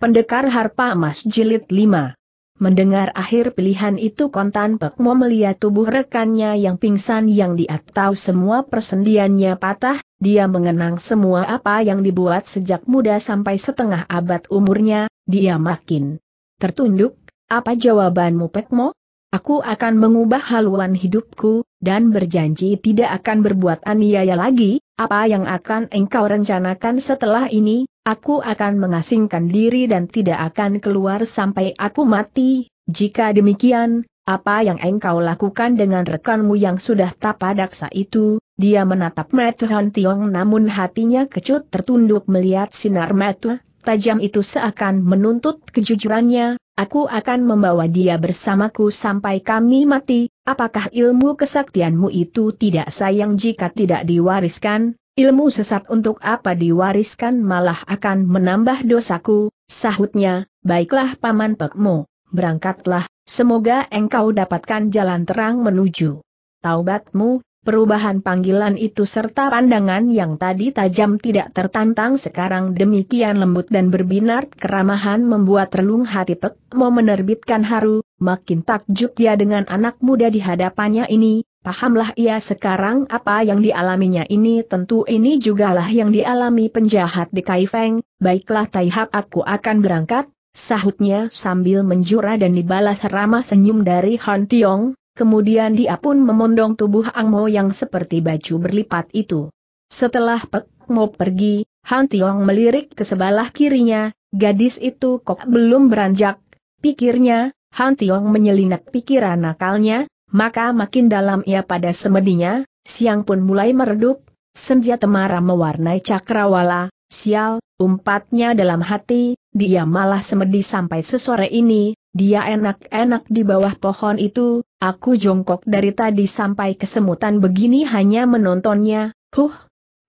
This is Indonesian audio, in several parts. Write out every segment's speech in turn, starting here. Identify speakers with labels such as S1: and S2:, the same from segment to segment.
S1: Pendekar Harpa Emas Jilid 5 Mendengar akhir pilihan itu kontan Pek Mo melihat tubuh rekannya yang pingsan yang diatau semua persendiannya patah, dia mengenang semua apa yang dibuat sejak muda sampai setengah abad umurnya, dia makin tertunduk, apa jawabanmu Pekmo? Aku akan mengubah haluan hidupku, dan berjanji tidak akan berbuat aniaya lagi, apa yang akan engkau rencanakan setelah ini, aku akan mengasingkan diri dan tidak akan keluar sampai aku mati, jika demikian, apa yang engkau lakukan dengan rekanmu yang sudah tapadaksa itu, dia menatap Metuhan Tiong namun hatinya kecut tertunduk melihat sinar Matthew tajam itu seakan menuntut kejujurannya, aku akan membawa dia bersamaku sampai kami mati, apakah ilmu kesaktianmu itu tidak sayang jika tidak diwariskan, ilmu sesat untuk apa diwariskan malah akan menambah dosaku, sahutnya, baiklah Paman pekmu, berangkatlah, semoga engkau dapatkan jalan terang menuju taubatmu, Perubahan panggilan itu serta pandangan yang tadi tajam tidak tertantang sekarang demikian lembut dan berbinar keramahan membuat relung hati Pek mau menerbitkan haru, makin takjub dia dengan anak muda di hadapannya ini, pahamlah ia sekarang apa yang dialaminya ini tentu ini jugalah yang dialami penjahat di Kaifeng, baiklah Taihap aku akan berangkat, sahutnya sambil menjura dan dibalas ramah senyum dari Han Tiong, kemudian dia pun memondong tubuh Ang Mo yang seperti baju berlipat itu. Setelah Pek Mo pergi, Han Tiong melirik ke sebelah kirinya, gadis itu kok belum beranjak, pikirnya, Han Tiong menyelinap pikiran nakalnya, maka makin dalam ia pada semedinya, siang pun mulai meredup, senja temara mewarnai cakrawala, sial, umpatnya dalam hati, dia malah semedi sampai sesore ini, dia enak-enak di bawah pohon itu, aku jongkok dari tadi sampai kesemutan begini hanya menontonnya, huh,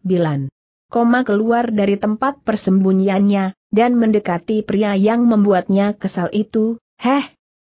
S1: Bilan. Koma keluar dari tempat persembunyiannya, dan mendekati pria yang membuatnya kesal itu, heh,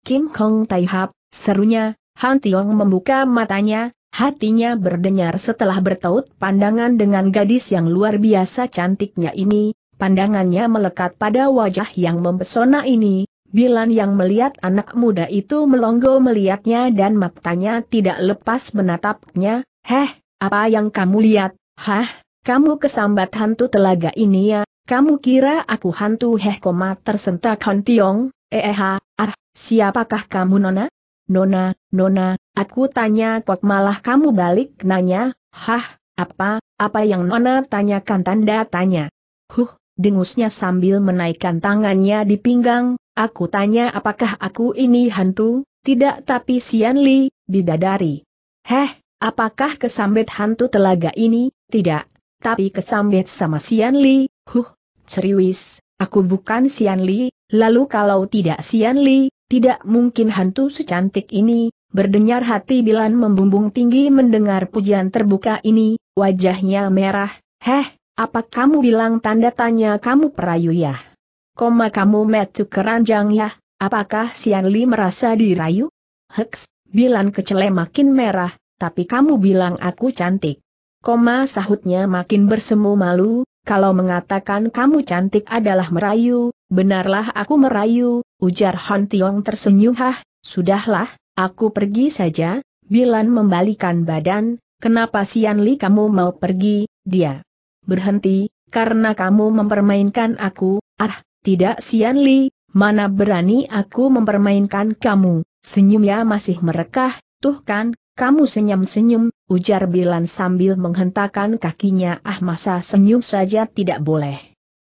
S1: Kim Kong Tai Hap, serunya, Han Tiong membuka matanya, hatinya berdenyar setelah bertaut pandangan dengan gadis yang luar biasa cantiknya ini, pandangannya melekat pada wajah yang mempesona ini, Bilan yang melihat anak muda itu melongo melihatnya dan matanya tidak lepas menatapnya, Heh, apa yang kamu lihat, hah, kamu kesambat hantu telaga ini ya, kamu kira aku hantu heh koma tersentak hantiong, eh, eh ah, siapakah kamu nona? Nona, nona, aku tanya kok malah kamu balik nanya, hah, apa, apa yang nona tanyakan tanda tanya. Huh, dengusnya sambil menaikkan tangannya di pinggang, aku tanya apakah aku ini hantu, tidak tapi Sian Li, bidadari. Heh, apakah kesambet hantu telaga ini, tidak, tapi kesambet sama Sian Li, huh, ceriwis, aku bukan Sian Li, lalu kalau tidak Sian Li, tidak mungkin hantu secantik ini, berdenyar hati Bilan membumbung tinggi mendengar pujian terbuka ini, wajahnya merah, heh, apa kamu bilang tanda tanya kamu perayu ya? Koma kamu metu keranjang ya? Apakah Sian Li merasa dirayu? Heks, Bilan kecele makin merah, tapi kamu bilang aku cantik. Koma sahutnya makin bersemu malu, kalau mengatakan kamu cantik adalah merayu, benarlah aku merayu, ujar Han Tiong tersenyum hah, sudahlah, aku pergi saja, Bilan membalikan badan, kenapa Sian Li kamu mau pergi, dia berhenti, karena kamu mempermainkan aku, ah, tidak Sian Li, mana berani aku mempermainkan kamu, senyumnya masih merekah, tuh kan, kamu senyum-senyum, ujar Bilan sambil menghentakkan kakinya ah masa senyum saja tidak boleh.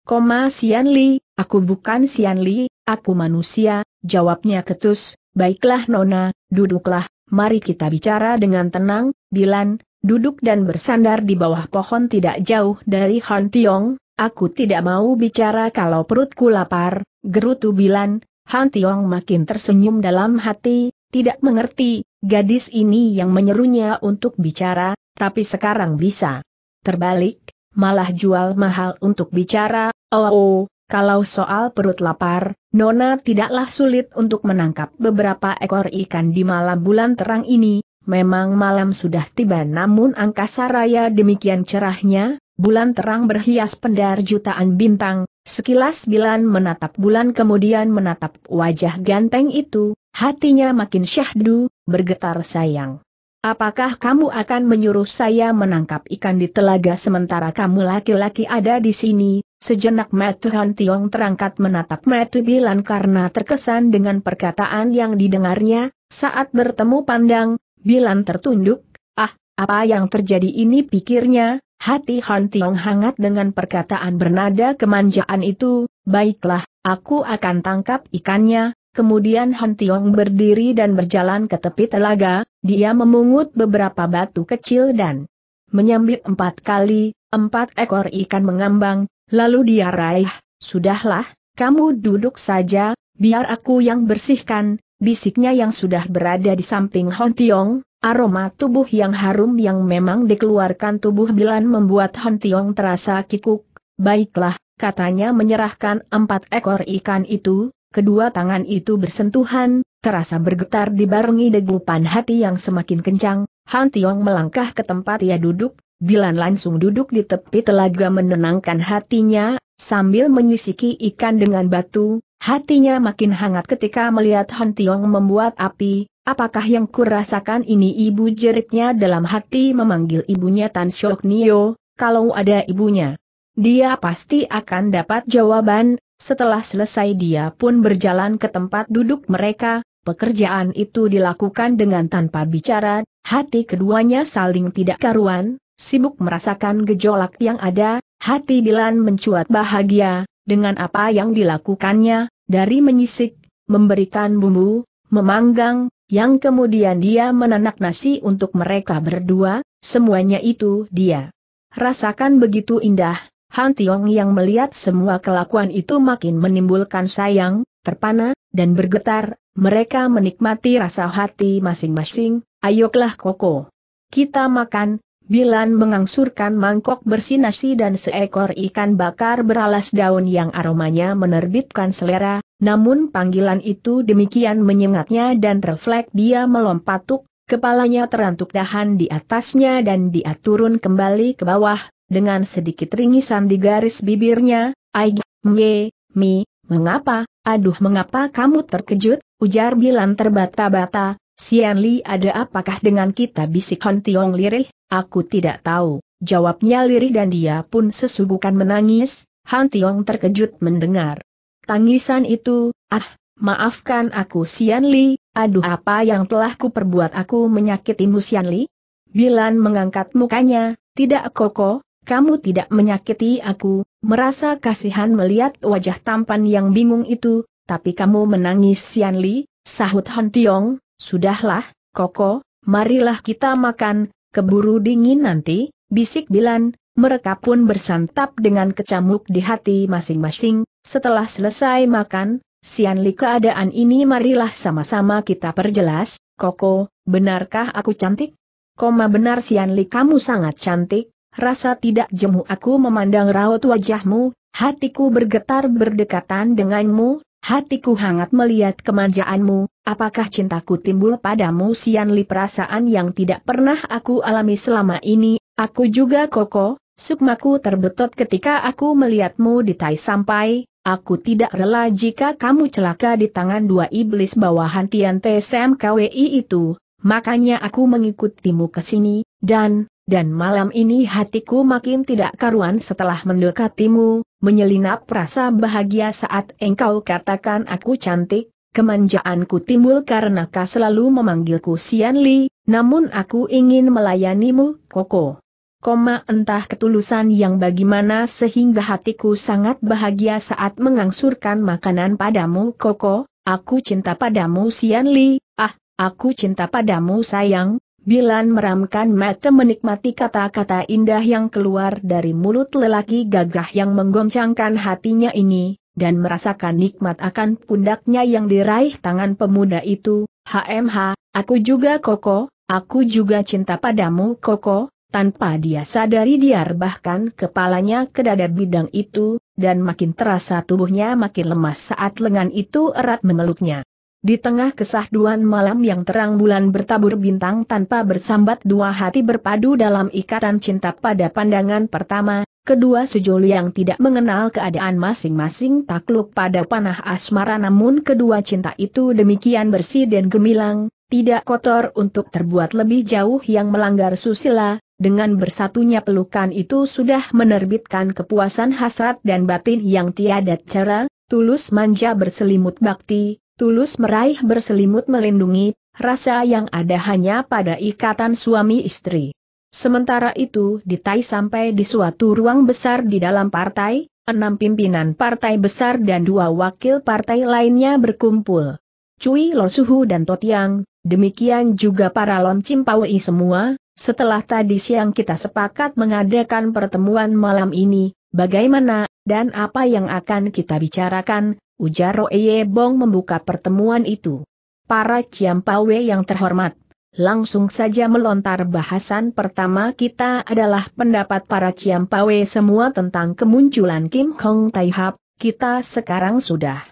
S1: Koma Sian Li, aku bukan Sian Li, aku manusia, jawabnya ketus, baiklah Nona, duduklah, mari kita bicara dengan tenang, Bilan, duduk dan bersandar di bawah pohon tidak jauh dari Han Tiong, aku tidak mau bicara kalau perutku lapar, gerutu Bilan, Han Tiong makin tersenyum dalam hati, tidak mengerti, gadis ini yang menyerunya untuk bicara, tapi sekarang bisa. Terbalik, malah jual mahal untuk bicara, oh, oh kalau soal perut lapar, Nona tidaklah sulit untuk menangkap beberapa ekor ikan di malam bulan terang ini, memang malam sudah tiba namun angkasa raya demikian cerahnya, bulan terang berhias pendar jutaan bintang, sekilas Bilan menatap bulan kemudian menatap wajah ganteng itu, hatinya makin syahdu, bergetar sayang. Apakah kamu akan menyuruh saya menangkap ikan di telaga sementara kamu laki-laki ada di sini? Sejenak Matu Han Tiong terangkat menatap Matu Bilan karena terkesan dengan perkataan yang didengarnya, saat bertemu pandang, Bilan tertunduk, ah, apa yang terjadi ini pikirnya, hati Han Tiong hangat dengan perkataan bernada kemanjaan itu, baiklah, aku akan tangkap ikannya, kemudian Han Tiong berdiri dan berjalan ke tepi telaga, dia memungut beberapa batu kecil dan menyambit empat kali, empat ekor ikan mengambang, lalu dia raih, sudahlah, kamu duduk saja, biar aku yang bersihkan, bisiknya yang sudah berada di samping Hon Tiong, aroma tubuh yang harum yang memang dikeluarkan tubuh Bilan membuat Hon Tiong terasa kikuk. Baiklah, katanya menyerahkan empat ekor ikan itu, kedua tangan itu bersentuhan, terasa bergetar dibarengi degupan hati yang semakin kencang, Han Tiong melangkah ke tempat ia duduk, Bilan langsung duduk di tepi telaga menenangkan hatinya, sambil menyisiki ikan dengan batu, Hatinya makin hangat ketika melihat Han Tiong membuat api, apakah yang kurasakan ini ibu jeritnya dalam hati memanggil ibunya Tan Shok Nio, kalau ada ibunya. Dia pasti akan dapat jawaban, setelah selesai dia pun berjalan ke tempat duduk mereka, pekerjaan itu dilakukan dengan tanpa bicara, hati keduanya saling tidak karuan, sibuk merasakan gejolak yang ada, hati Bilan mencuat bahagia, dengan apa yang dilakukannya, dari menyisik, memberikan bumbu, memanggang, yang kemudian dia menanak nasi untuk mereka berdua, semuanya itu dia. Rasakan begitu indah, Han Tiong yang melihat semua kelakuan itu makin menimbulkan sayang, terpana, dan bergetar, mereka menikmati rasa hati masing-masing, ayoklah koko. Kita makan, Bilan mengangsurkan mangkok bersinasi dan seekor ikan bakar beralas daun yang aromanya menerbitkan selera, namun panggilan itu demikian menyengatnya dan refleks dia melompat tuk, kepalanya terantuk dahan di atasnya dan dia turun kembali ke bawah, dengan sedikit ringisan di garis bibirnya, Aig, mye, mi, mengapa, aduh mengapa kamu terkejut, ujar Bilan terbata-bata, Sian Li ada apakah dengan kita bisik Hon Tiong lirih, Aku tidak tahu, jawabnya lirih dan dia pun sesugukan menangis, Han Tiong terkejut mendengar. Tangisan itu, ah, maafkan aku Sian Li, aduh apa yang telah kuperbuat aku menyakitimu Sian Li? Bilan mengangkat mukanya, tidak koko, kamu tidak menyakiti aku, merasa kasihan melihat wajah tampan yang bingung itu, tapi kamu menangis Sian Li, sahut Han Tiong, sudahlah, koko, marilah kita makan, keburu dingin nanti, bisik Bilan, mereka pun bersantap dengan kecamuk di hati masing-masing, setelah selesai makan, Sianli keadaan ini marilah sama-sama kita perjelas, Koko, benarkah aku cantik? Koma benar Sianli kamu sangat cantik, rasa tidak jemu aku memandang raut wajahmu, hatiku bergetar berdekatan denganmu, Hatiku hangat melihat kemanjaanmu, apakah cintaku timbul padamu Sianli perasaan yang tidak pernah aku alami selama ini, aku juga koko, sukmaku terbetot ketika aku melihatmu di tai sampai, aku tidak rela jika kamu celaka di tangan dua iblis bawahan Tian TSMKWI itu, makanya aku mengikutimu ke sini, dan, dan malam ini hatiku makin tidak karuan setelah mendekatimu, menyelinap rasa bahagia saat engkau katakan aku cantik, kemanjaanku timbul karena kau selalu memanggilku Sian Li, namun aku ingin melayanimu, Koko. Koma entah ketulusan yang bagaimana sehingga hatiku sangat bahagia saat mengangsurkan makanan padamu Koko, aku cinta padamu Sian Li, ah, aku cinta padamu sayang, Bilan meramkan mata menikmati kata-kata indah yang keluar dari mulut lelaki gagah yang menggoncangkan hatinya ini, dan merasakan nikmat akan pundaknya yang diraih tangan pemuda itu, HMH, aku juga Koko, aku juga cinta padamu Koko, tanpa dia sadari dia rebahkan kepalanya ke dada bidang itu, dan makin terasa tubuhnya makin lemas saat lengan itu erat memeluknya. Di tengah kesahduan malam yang terang bulan bertabur bintang tanpa bersambat dua hati berpadu dalam ikatan cinta pada pandangan pertama, kedua sejoli yang tidak mengenal keadaan masing-masing takluk pada panah asmara namun kedua cinta itu demikian bersih dan gemilang, tidak kotor untuk terbuat lebih jauh yang melanggar susila, dengan bersatunya pelukan itu sudah menerbitkan kepuasan hasrat dan batin yang tiada cara, tulus manja berselimut bakti, tulus meraih berselimut melindungi, rasa yang ada hanya pada ikatan suami istri. Sementara itu di sampai di suatu ruang besar di dalam partai, enam pimpinan partai besar dan dua wakil partai lainnya berkumpul. Cui Losuhu Suhu dan Totiang, demikian juga para Lon pawai semua, setelah tadi siang kita sepakat mengadakan pertemuan malam ini, bagaimana, dan apa yang akan kita bicarakan, ujar Roye Bong membuka pertemuan itu. Para Ciampawe yang terhormat, langsung saja melontar bahasan pertama kita adalah pendapat para Ciampawe semua tentang kemunculan Kim Hong Tai kita sekarang sudah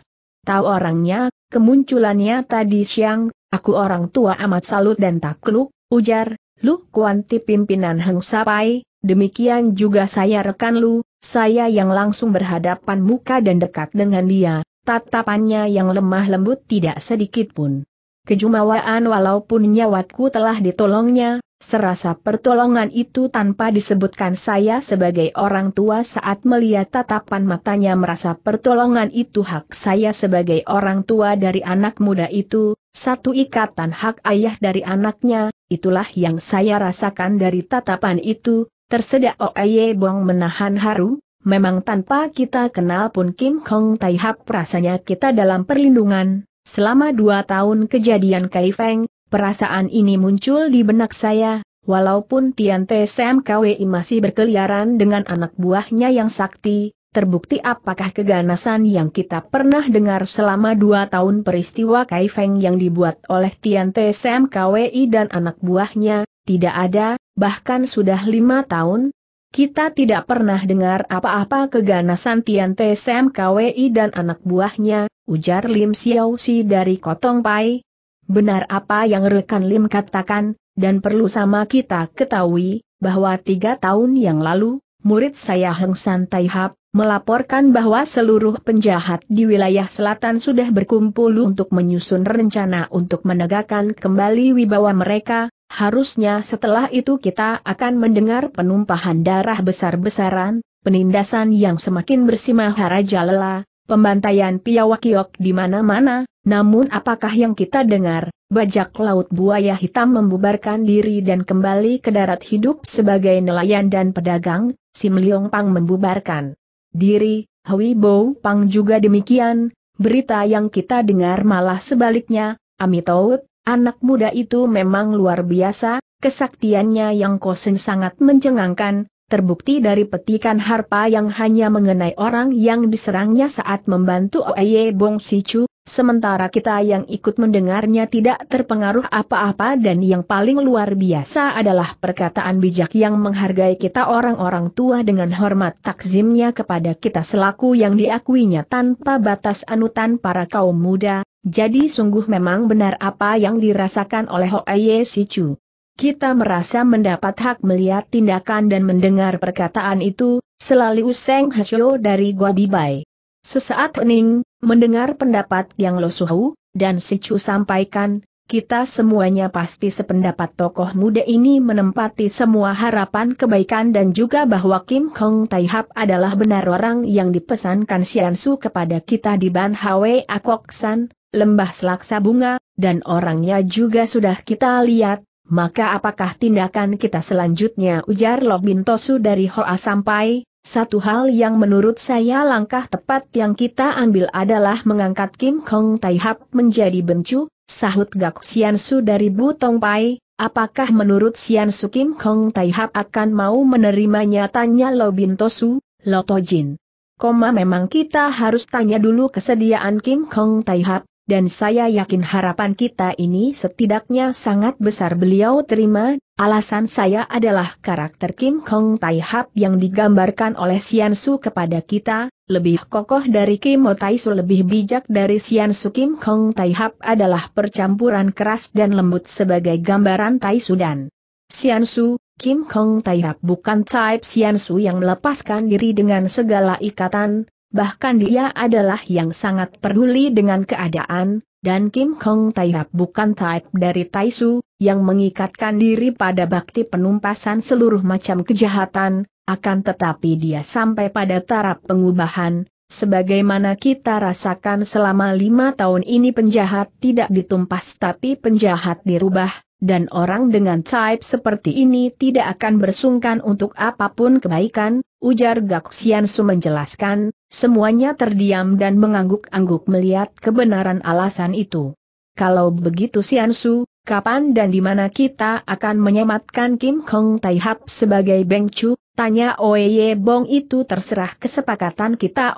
S1: tahu orangnya, kemunculannya tadi siang, aku orang tua amat salut dan takluk, ujar, Lu Kuanti pimpinan Heng Sapai, demikian juga saya rekan Lu, saya yang langsung berhadapan muka dan dekat dengan dia, tatapannya yang lemah lembut tidak sedikit pun. Kejumawaan walaupun nyawaku telah ditolongnya, serasa pertolongan itu tanpa disebutkan saya sebagai orang tua saat melihat tatapan matanya merasa pertolongan itu hak saya sebagai orang tua dari anak muda itu, satu ikatan hak ayah dari anaknya, itulah yang saya rasakan dari tatapan itu, tersedak Oye Bong menahan haru, memang tanpa kita kenal pun Kim Hong Tai Hap rasanya kita dalam perlindungan. Selama dua tahun kejadian Kai Feng, perasaan ini muncul di benak saya, walaupun Tian Te Sam KWI masih berkeliaran dengan anak buahnya yang sakti, terbukti apakah keganasan yang kita pernah dengar selama dua tahun peristiwa Kai Feng yang dibuat oleh Tian Te Sam KWI dan anak buahnya, tidak ada, bahkan sudah lima tahun, kita tidak pernah dengar apa-apa keganasan Tian Te KWI dan anak buahnya, ujar Lim Xiao Si dari Kotong Pai. Benar apa yang rekan Lim katakan, dan perlu sama kita ketahui, bahwa tiga tahun yang lalu, murid saya Heng San Tai Hap, melaporkan bahwa seluruh penjahat di wilayah selatan sudah berkumpul untuk menyusun rencana untuk menegakkan kembali wibawa mereka, Harusnya setelah itu kita akan mendengar penumpahan darah besar-besaran, penindasan yang semakin bersimahara lela, pembantaian piawakiok di mana-mana, namun apakah yang kita dengar, bajak laut buaya hitam membubarkan diri dan kembali ke darat hidup sebagai nelayan dan pedagang, Sim Leong Pang membubarkan diri, Hui Bo Pang juga demikian, berita yang kita dengar malah sebaliknya, Amitout, Anak muda itu memang luar biasa, kesaktiannya yang kosen sangat mencengangkan, terbukti dari petikan harpa yang hanya mengenai orang yang diserangnya saat membantu Oye Bong Sichu, Sementara kita yang ikut mendengarnya tidak terpengaruh apa-apa dan yang paling luar biasa adalah perkataan bijak yang menghargai kita orang-orang tua dengan hormat takzimnya kepada kita selaku yang diakuinya tanpa batas anutan para kaum muda, jadi sungguh memang benar apa yang dirasakan oleh Hoaye Sichu. Kita merasa mendapat hak melihat tindakan dan mendengar perkataan itu, selalu Seng Hasyo dari Bibai. Sesaat hening, mendengar pendapat yang Lo Suhu, dan si Chu sampaikan, kita semuanya pasti sependapat tokoh muda ini menempati semua harapan kebaikan dan juga bahwa Kim Hong Tai Hap adalah benar orang yang dipesankan Sian Su kepada kita di Ban Hwe Akok San, lembah selaksa bunga, dan orangnya juga sudah kita lihat, maka apakah tindakan kita selanjutnya ujar Lobintosu dari Hoa sampai, satu hal yang menurut saya langkah tepat yang kita ambil adalah mengangkat Kim Hong Tai Hap menjadi bencu, sahut Gak Sian Su dari Butong Pai, apakah menurut Sian Su Kim Hong Tai Hap akan mau menerimanya tanya Lo Bin Tosu, Lo Tojin. Koma memang kita harus tanya dulu kesediaan Kim Hong Tai Hap, dan saya yakin harapan kita ini setidaknya sangat besar beliau terima, alasan saya adalah karakter Kim Hong Tai Hap yang digambarkan oleh Sian Su kepada kita, lebih kokoh dari Kim Ho Tai Su lebih bijak dari Sian Su Kim Hong Tai Hap adalah percampuran keras dan lembut sebagai gambaran Tai Su dan Sian Su, Kim Hong Tai Hap bukan type Sian Su yang melepaskan diri dengan segala ikatan, bahkan dia adalah yang sangat peduli dengan keadaan, dan Kim Hong Taihap bukan type dari Taisu, yang mengikatkan diri pada bakti penumpasan seluruh macam kejahatan, akan tetapi dia sampai pada taraf pengubahan, sebagaimana kita rasakan selama lima tahun ini penjahat tidak ditumpas tapi penjahat dirubah, dan orang dengan type seperti ini tidak akan bersungkan untuk apapun kebaikan, ujar Gak Gaksian Su menjelaskan, Semuanya terdiam dan mengangguk-angguk melihat kebenaran alasan itu. Kalau begitu Siansu, kapan dan di mana kita akan menyematkan Kim Hong Tai sebagai Beng Chu? Tanya Oeye Bong itu terserah kesepakatan kita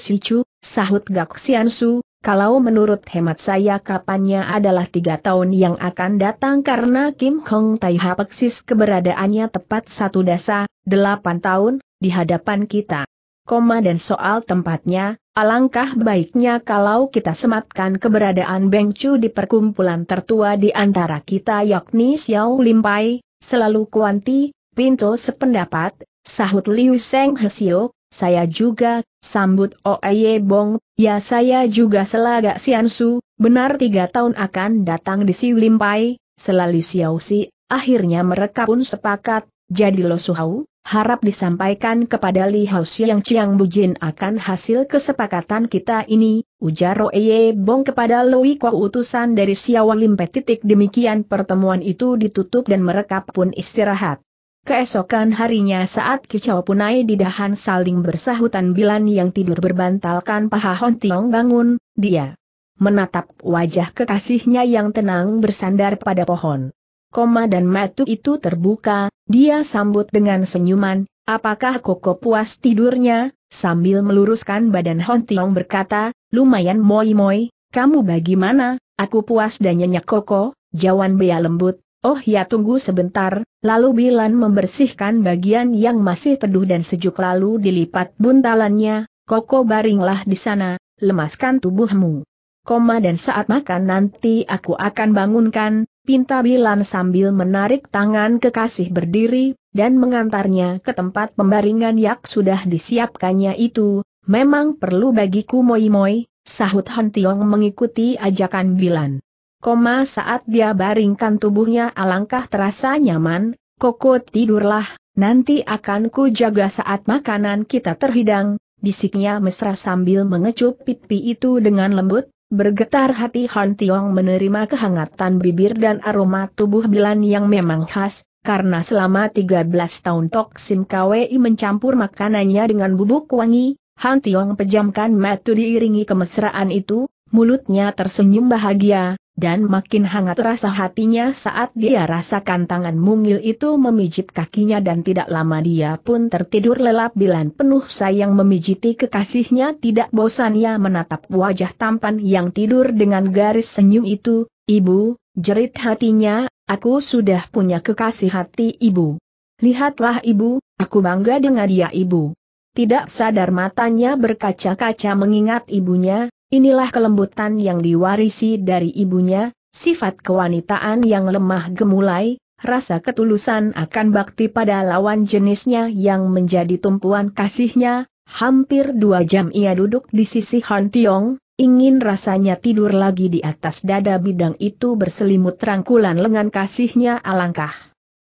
S1: Si Chu, sahut Gak Siansu, kalau menurut hemat saya kapannya adalah tiga tahun yang akan datang karena Kim Hong Tai eksis keberadaannya tepat satu dasa, delapan tahun, di hadapan kita koma dan soal tempatnya, alangkah baiknya kalau kita sematkan keberadaan Beng Chu di perkumpulan tertua di antara kita yakni Xiao Limpai, selalu Kuanti, pintu sependapat, sahut Liu Seng Hesio, saya juga, sambut Oye Bong, ya saya juga selagak Siansu, benar tiga tahun akan datang di Siu Limpai, selalu Xiao Si, akhirnya mereka pun sepakat, jadi Lo Suhau, harap disampaikan kepada Li Hao Siang Chiang Bujin akan hasil kesepakatan kita ini, ujar Roeye Bong kepada Lui Kuo utusan dari Xiao Limpe. Titik demikian pertemuan itu ditutup dan mereka pun istirahat. Keesokan harinya saat kicau punai di dahan saling bersahutan Bilan yang tidur berbantalkan paha Hon Tiong bangun, dia menatap wajah kekasihnya yang tenang bersandar pada pohon koma dan matu itu terbuka, dia sambut dengan senyuman, apakah Koko puas tidurnya, sambil meluruskan badan Hon Tiong berkata, lumayan moi-moi, kamu bagaimana, aku puas dan nyenyak Koko, jawan Bea lembut, Oh ya tunggu sebentar, lalu Bilan membersihkan bagian yang masih teduh dan sejuk lalu dilipat buntalannya, koko baringlah di sana, lemaskan tubuhmu. Koma dan saat makan nanti aku akan bangunkan, Pinta Bilan sambil menarik tangan kekasih berdiri, dan mengantarnya ke tempat pembaringan yang sudah disiapkannya itu, memang perlu bagiku moi-moi, sahut Han Tiong mengikuti ajakan Bilan. Koma saat dia baringkan tubuhnya alangkah terasa nyaman, koko tidurlah, nanti akan ku jaga saat makanan kita terhidang, bisiknya mesra sambil mengecup pipi itu dengan lembut, Bergetar hati Han Tiong menerima kehangatan bibir dan aroma tubuh Bilan yang memang khas, karena selama 13 tahun Tok Sim Kwei mencampur makanannya dengan bubuk wangi, Han Tiong pejamkan mata diiringi kemesraan itu, mulutnya tersenyum bahagia, dan makin hangat rasa hatinya saat dia rasakan tangan mungil itu memijit kakinya dan tidak lama dia pun tertidur lelap bilan penuh sayang memijiti kekasihnya tidak bosan ia menatap wajah tampan yang tidur dengan garis senyum itu, ibu, jerit hatinya, aku sudah punya kekasih hati ibu. Lihatlah ibu, aku bangga dengan dia ibu. Tidak sadar matanya berkaca-kaca mengingat ibunya, Inilah kelembutan yang diwarisi dari ibunya, sifat kewanitaan yang lemah gemulai, rasa ketulusan akan bakti pada lawan jenisnya yang menjadi tumpuan kasihnya, hampir dua jam ia duduk di sisi Han Tiong, ingin rasanya tidur lagi di atas dada bidang itu berselimut rangkulan lengan kasihnya alangkah.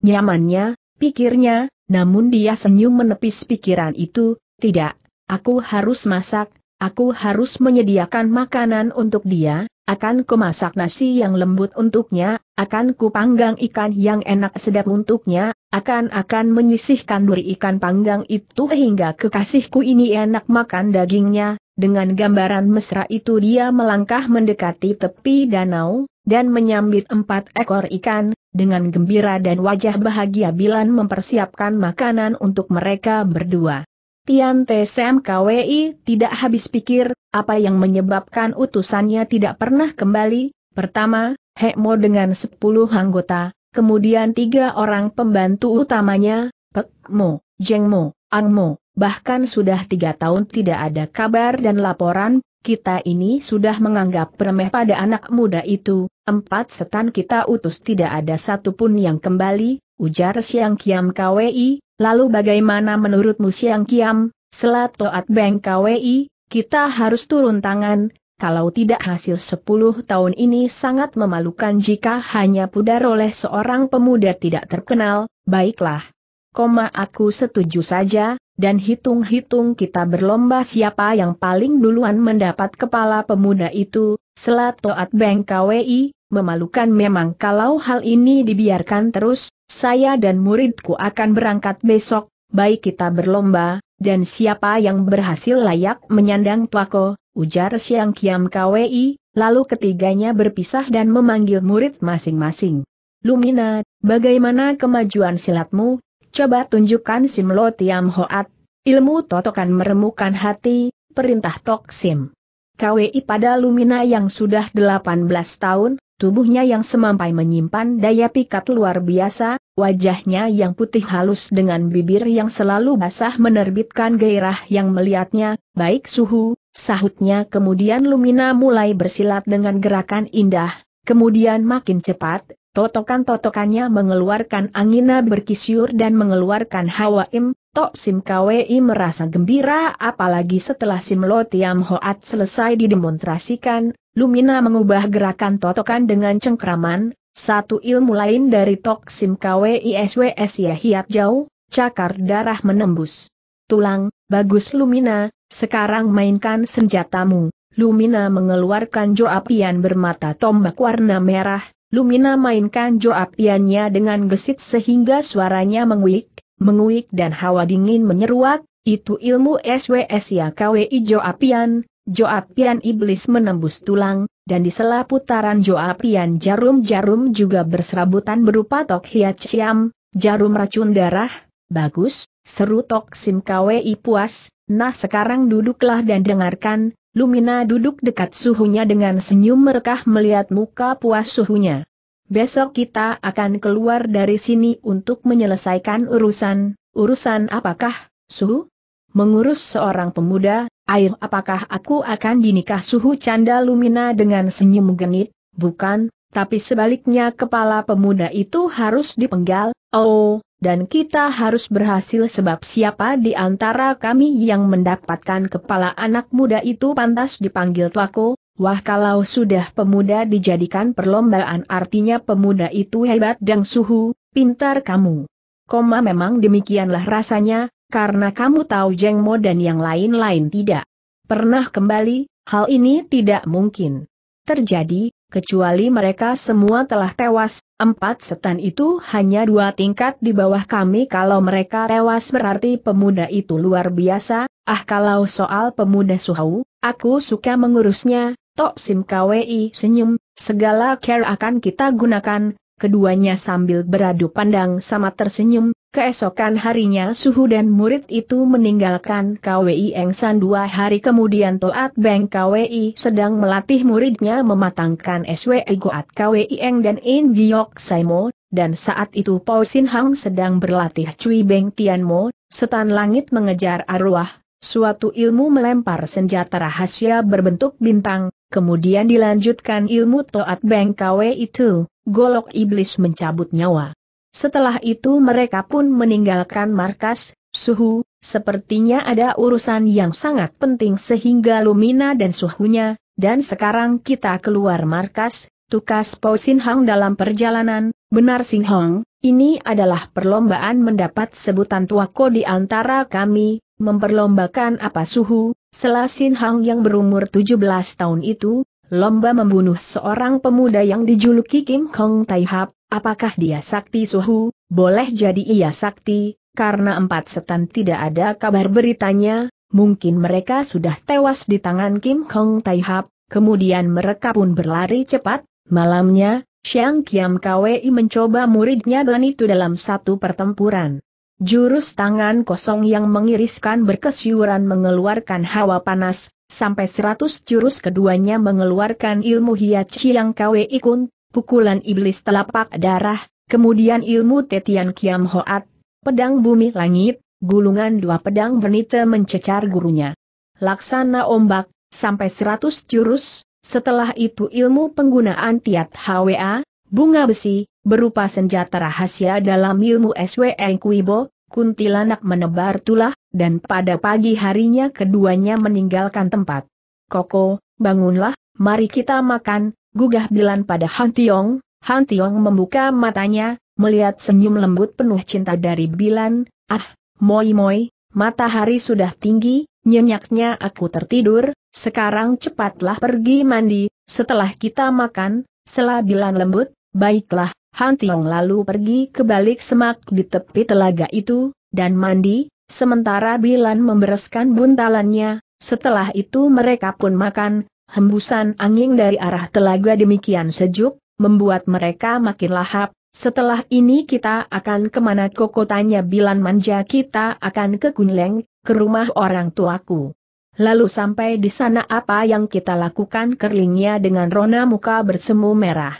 S1: Nyamannya, pikirnya, namun dia senyum menepis pikiran itu, tidak, aku harus masak, Aku harus menyediakan makanan untuk dia, akan kumasak nasi yang lembut untuknya, akan kupanggang ikan yang enak sedap untuknya, akan-akan menyisihkan duri ikan panggang itu hingga kekasihku ini enak makan dagingnya, dengan gambaran mesra itu dia melangkah mendekati tepi danau, dan menyambit empat ekor ikan, dengan gembira dan wajah bahagia Bilan mempersiapkan makanan untuk mereka berdua. Tian KWI tidak habis pikir, apa yang menyebabkan utusannya tidak pernah kembali, pertama, Hekmo dengan sepuluh anggota, kemudian tiga orang pembantu utamanya, Pek Mo, Jeng Mo, Ang Mo, bahkan sudah tiga tahun tidak ada kabar dan laporan, kita ini sudah menganggap remeh pada anak muda itu, empat setan kita utus tidak ada satupun yang kembali, ujar Siang Kiam KWI, Lalu bagaimana menurutmu Siang Kiam, Selat Toat Beng KWI, kita harus turun tangan, kalau tidak hasil 10 tahun ini sangat memalukan jika hanya pudar oleh seorang pemuda tidak terkenal, baiklah. Koma aku setuju saja, dan hitung-hitung kita berlomba siapa yang paling duluan mendapat kepala pemuda itu, Selat Toat Beng KWI, memalukan memang kalau hal ini dibiarkan terus, saya dan muridku akan berangkat besok, baik kita berlomba, dan siapa yang berhasil layak menyandang tuako, ujar Siang Kiam Kwei, lalu ketiganya berpisah dan memanggil murid masing-masing. Lumina, bagaimana kemajuan silatmu? Coba tunjukkan Simlo Tiam Hoat, ilmu totokan meremukan hati, perintah Toksim. KWI pada Lumina yang sudah 18 tahun, tubuhnya yang semampai menyimpan daya pikat luar biasa, wajahnya yang putih halus dengan bibir yang selalu basah menerbitkan gairah yang melihatnya, baik suhu, sahutnya kemudian Lumina mulai bersilat dengan gerakan indah, kemudian makin cepat, totokan-totokannya mengeluarkan angina berkisur dan mengeluarkan hawa im, Tok Sim Kwei merasa gembira apalagi setelah Sim Lo Tiam Hoat selesai didemonstrasikan, Lumina mengubah gerakan totokan dengan cengkraman. satu ilmu lain dari Toksim KWISWS Yahiat Jauh, cakar darah menembus. Tulang, bagus Lumina, sekarang mainkan senjatamu. Lumina mengeluarkan joapian bermata tombak warna merah, Lumina mainkan joapiannya dengan gesit sehingga suaranya menguik, menguik dan hawa dingin menyeruak, itu ilmu SWS kwi Joapian, Joapian iblis menembus tulang, dan di sela putaran Joapian jarum-jarum juga berserabutan berupa Tok Hiat Siam, jarum racun darah, bagus, seru Tok Sim Kwi puas, nah sekarang duduklah dan dengarkan, Lumina duduk dekat suhunya dengan senyum merekah melihat muka puas suhunya. Besok kita akan keluar dari sini untuk menyelesaikan urusan, urusan apakah, suhu? Mengurus seorang pemuda air apakah aku akan dinikah suhu canda Lumina dengan senyum genit, bukan, tapi sebaliknya kepala pemuda itu harus dipenggal, oh, dan kita harus berhasil sebab siapa di antara kami yang mendapatkan kepala anak muda itu pantas dipanggil tuaku, Wah kalau sudah pemuda dijadikan perlombaan artinya pemuda itu hebat dan suhu, pintar kamu. Koma memang demikianlah rasanya, karena kamu tahu Jeng Mo dan yang lain-lain tidak pernah kembali, hal ini tidak mungkin terjadi, kecuali mereka semua telah tewas, empat setan itu hanya dua tingkat di bawah kami kalau mereka tewas berarti pemuda itu luar biasa, ah kalau soal pemuda suhau, aku suka mengurusnya, Tok Sim Kwei senyum, segala care akan kita gunakan, keduanya sambil beradu pandang sama tersenyum, Keesokan harinya suhu dan murid itu meninggalkan KWI Engsan dua hari kemudian Toat Beng KWI sedang melatih muridnya mematangkan SWI Goat KWI Eng dan In Giok Saimo, dan saat itu Pao Sin Hang sedang berlatih Cui Beng Tianmo, setan langit mengejar arwah, suatu ilmu melempar senjata rahasia berbentuk bintang, kemudian dilanjutkan ilmu Toat Beng KWI itu, golok iblis mencabut nyawa. Setelah itu mereka pun meninggalkan markas, suhu, sepertinya ada urusan yang sangat penting sehingga Lumina dan suhunya, dan sekarang kita keluar markas, tukas Po Sin Hang dalam perjalanan, benar Sin Hang, ini adalah perlombaan mendapat sebutan tuako di antara kami, memperlombakan apa suhu, Selasin Hang yang berumur 17 tahun itu, lomba membunuh seorang pemuda yang dijuluki Kim Kong Tai Hap, apakah dia sakti suhu, boleh jadi ia sakti, karena empat setan tidak ada kabar beritanya, mungkin mereka sudah tewas di tangan Kim Kong Tai Hap, kemudian mereka pun berlari cepat, malamnya, Xiang Kiam Kwei mencoba muridnya dan itu dalam satu pertempuran. Jurus tangan kosong yang mengiriskan berkesyuran mengeluarkan hawa panas, sampai seratus jurus keduanya mengeluarkan ilmu hiat cilangkawe Kwe Ikun, pukulan iblis telapak darah, kemudian ilmu Tetian Kiam Hoat, pedang bumi langit, gulungan dua pedang bernite mencecar gurunya. Laksana ombak, sampai seratus jurus, setelah itu ilmu penggunaan tiat HWA, bunga besi, berupa senjata rahasia dalam ilmu SWN Kuibo, kuntilanak menebar tulah, dan pada pagi harinya keduanya meninggalkan tempat. Koko, bangunlah, mari kita makan, gugah Bilan pada Han Tiong, Han Tiong membuka matanya, melihat senyum lembut penuh cinta dari Bilan, ah, moi moi, matahari sudah tinggi, nyenyaknya aku tertidur, sekarang cepatlah pergi mandi, setelah kita makan, Selah Bilan lembut, baiklah, Han Tiong lalu pergi ke balik semak di tepi telaga itu, dan mandi, sementara Bilan membereskan buntalannya, setelah itu mereka pun makan, hembusan angin dari arah telaga demikian sejuk, membuat mereka makin lahap, setelah ini kita akan kemana Kokotanya Bilan manja kita akan ke Kunleng, ke rumah orang tuaku. Lalu sampai di sana apa yang kita lakukan kerlingnya dengan rona muka bersemu merah.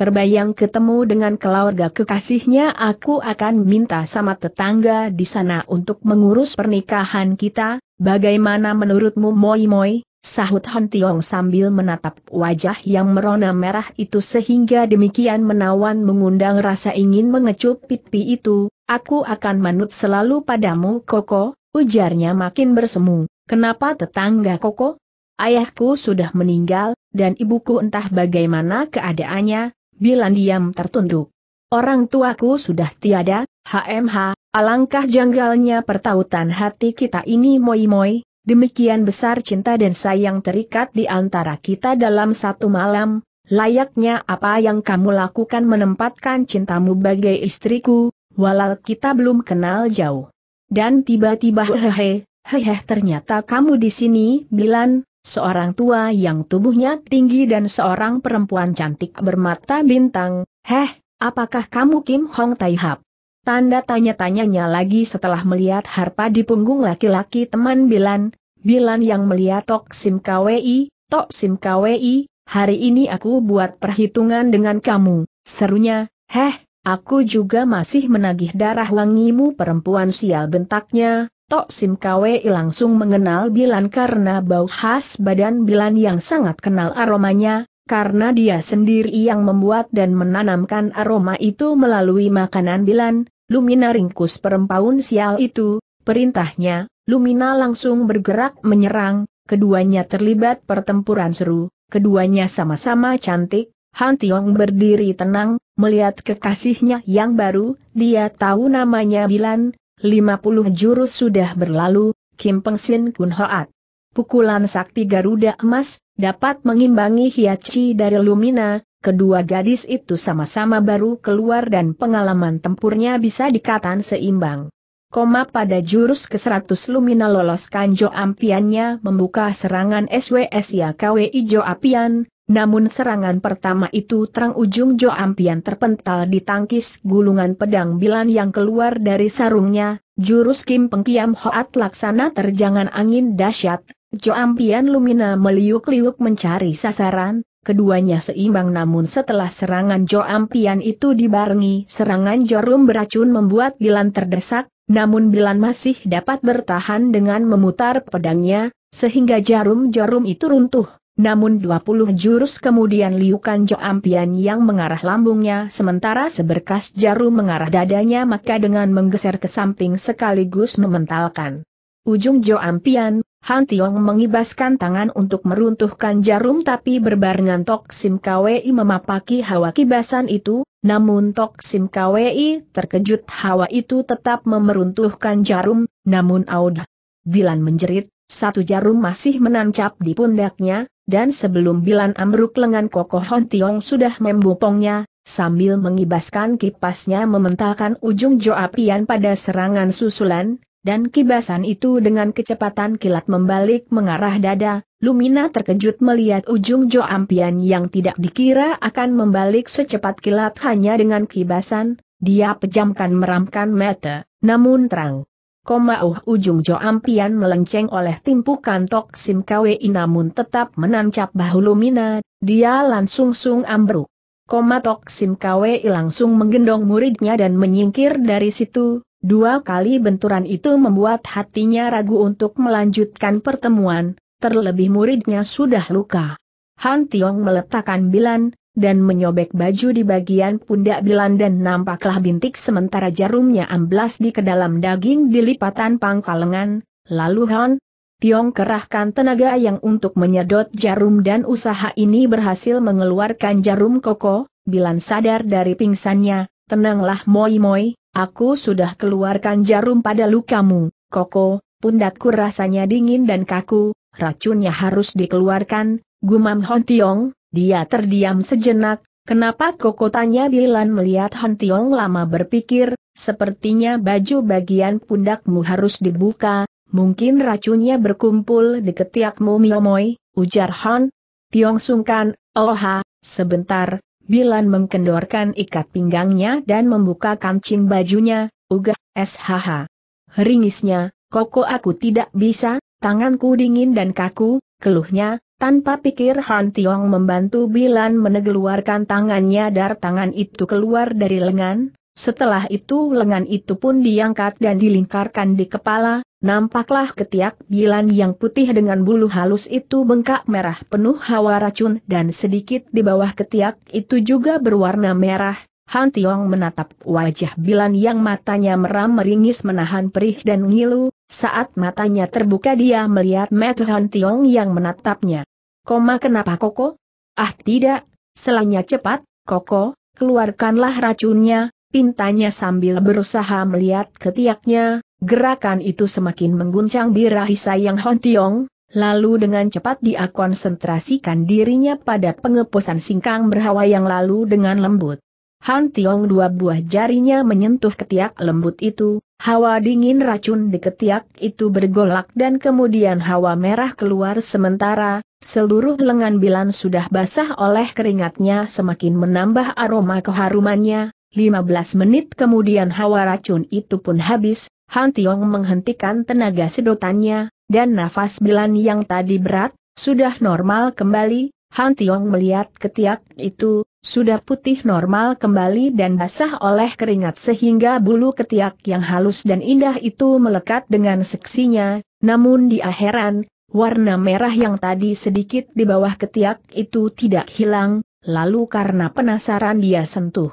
S1: Terbayang ketemu dengan keluarga kekasihnya aku akan minta sama tetangga di sana untuk mengurus pernikahan kita, bagaimana menurutmu Moi Moi? Sahut Han Tiong sambil menatap wajah yang merona merah itu sehingga demikian menawan mengundang rasa ingin mengecup pipi itu, aku akan manut selalu padamu Koko, ujarnya makin bersemu, kenapa tetangga Koko? Ayahku sudah meninggal, dan ibuku entah bagaimana keadaannya, Bilan diam, tertunduk. Orang tuaku sudah tiada, HMH, alangkah janggalnya pertautan hati kita ini moi-moi, demikian besar cinta dan sayang terikat di antara kita dalam satu malam, layaknya apa yang kamu lakukan menempatkan cintamu bagai istriku, walau kita belum kenal jauh. Dan tiba-tiba hehehe, hehehe ternyata kamu di sini, Bilan, seorang tua yang tubuhnya tinggi dan seorang perempuan cantik bermata bintang, heh, apakah kamu Kim Hong Tai Hap? Tanda tanya-tanyanya lagi setelah melihat harpa di punggung laki-laki teman Bilan, Bilan yang melihat Tok Sim KWI, Tok Sim KWI, hari ini aku buat perhitungan dengan kamu, serunya, heh, aku juga masih menagih darah wangimu perempuan sial bentaknya, Tok Sim Kwe langsung mengenal Bilan karena bau khas badan Bilan yang sangat kenal aromanya, karena dia sendiri yang membuat dan menanamkan aroma itu melalui makanan Bilan, Lumina ringkus perempuan sial itu, perintahnya, Lumina langsung bergerak menyerang, keduanya terlibat pertempuran seru, keduanya sama-sama cantik, Han Tiong berdiri tenang, melihat kekasihnya yang baru, dia tahu namanya Bilan, 50 jurus sudah berlalu, Kim Peng Sin Kun Hoat. Pukulan sakti Garuda Emas, dapat mengimbangi Hiachi dari Lumina, kedua gadis itu sama-sama baru keluar dan pengalaman tempurnya bisa dikatakan seimbang. Koma pada jurus ke-100 Lumina lolos Kanjo Ampiannya membuka serangan SWS Yakawe Ijo Apian, namun serangan pertama itu terang ujung Jo Ampian terpental di tangkis gulungan pedang bilan yang keluar dari sarungnya, jurus Kim Pengkiam Hoat laksana terjangan angin dahsyat. Jo Ampian Lumina meliuk-liuk mencari sasaran, keduanya seimbang namun setelah serangan Jo Ampian itu dibarengi serangan Jorum beracun membuat Bilan terdesak, namun Bilan masih dapat bertahan dengan memutar pedangnya, sehingga jarum-jarum itu runtuh. Namun 20 jurus kemudian liukan joampian yang mengarah lambungnya sementara seberkas jarum mengarah dadanya maka dengan menggeser ke samping sekaligus mementalkan. Ujung joampian, ampian, Han Tiong mengibaskan tangan untuk meruntuhkan jarum tapi berbarengan Tok Sim Kwei memapaki hawa kibasan itu, namun Tok Sim Kwei terkejut hawa itu tetap memeruntuhkan jarum, namun Aud Bilan menjerit, satu jarum masih menancap di pundaknya, dan sebelum Bilan Amruk lengan Koko Hon Tiong sudah membopongnya, sambil mengibaskan kipasnya mementalkan ujung joapian pada serangan susulan, dan kibasan itu dengan kecepatan kilat membalik mengarah dada, Lumina terkejut melihat ujung joampian yang tidak dikira akan membalik secepat kilat hanya dengan kibasan, dia pejamkan meramkan mata, namun terang. Koma uh ujung Jo Ampian melenceng oleh timpukan Tok Sim Kwe namun tetap menancap bahu Lumina, dia langsung sung ambruk. Koma Tok Sim langsung menggendong muridnya dan menyingkir dari situ, dua kali benturan itu membuat hatinya ragu untuk melanjutkan pertemuan, terlebih muridnya sudah luka. Han Tiong meletakkan bilan, dan menyobek baju di bagian pundak Bilan dan nampaklah bintik sementara jarumnya amblas di kedalam dalam daging lipatan pangkal lengan, lalu Han, Tiong kerahkan tenaga yang untuk menyedot jarum dan usaha ini berhasil mengeluarkan jarum koko, Bilan sadar dari pingsannya, tenanglah Moi Moi, aku sudah keluarkan jarum pada lukamu, koko, pundakku rasanya dingin dan kaku, racunnya harus dikeluarkan, gumam Hon Tiong, dia terdiam sejenak, kenapa Koko tanya Bilan melihat Han Tiong lama berpikir, sepertinya baju bagian pundakmu harus dibuka, mungkin racunnya berkumpul di ketiakmu Miomoy, ujar Han. Tiong sungkan, oha, sebentar, Bilan mengkendorkan ikat pinggangnya dan membuka kancing bajunya, ugah, shh. Ringisnya, Koko aku tidak bisa, tanganku dingin dan kaku, keluhnya, tanpa pikir Han Tiong membantu Bilan menegeluarkan tangannya dar tangan itu keluar dari lengan, setelah itu lengan itu pun diangkat dan dilingkarkan di kepala, nampaklah ketiak Bilan yang putih dengan bulu halus itu bengkak merah penuh hawa racun dan sedikit di bawah ketiak itu juga berwarna merah, Han Tiong menatap wajah Bilan yang matanya meram meringis menahan perih dan ngilu, saat matanya terbuka dia melihat Matt Han Tiong yang menatapnya. Koma kenapa Koko? Ah tidak, selangnya cepat, Koko, keluarkanlah racunnya, pintanya sambil berusaha melihat ketiaknya, gerakan itu semakin mengguncang birahi sayang Tiong. lalu dengan cepat dia konsentrasikan dirinya pada pengepusan singkang berhawa yang lalu dengan lembut. Han Tiong dua buah jarinya menyentuh ketiak lembut itu, hawa dingin racun di ketiak itu bergolak dan kemudian hawa merah keluar sementara, Seluruh lengan Bilan sudah basah oleh keringatnya semakin menambah aroma keharumannya, 15 menit kemudian hawa racun itu pun habis, Han Tiong menghentikan tenaga sedotannya, dan nafas Bilan yang tadi berat, sudah normal kembali, Han Tiong melihat ketiak itu, sudah putih normal kembali dan basah oleh keringat sehingga bulu ketiak yang halus dan indah itu melekat dengan seksinya, namun dia heran, Warna merah yang tadi sedikit di bawah ketiak itu tidak hilang, lalu karena penasaran dia sentuh.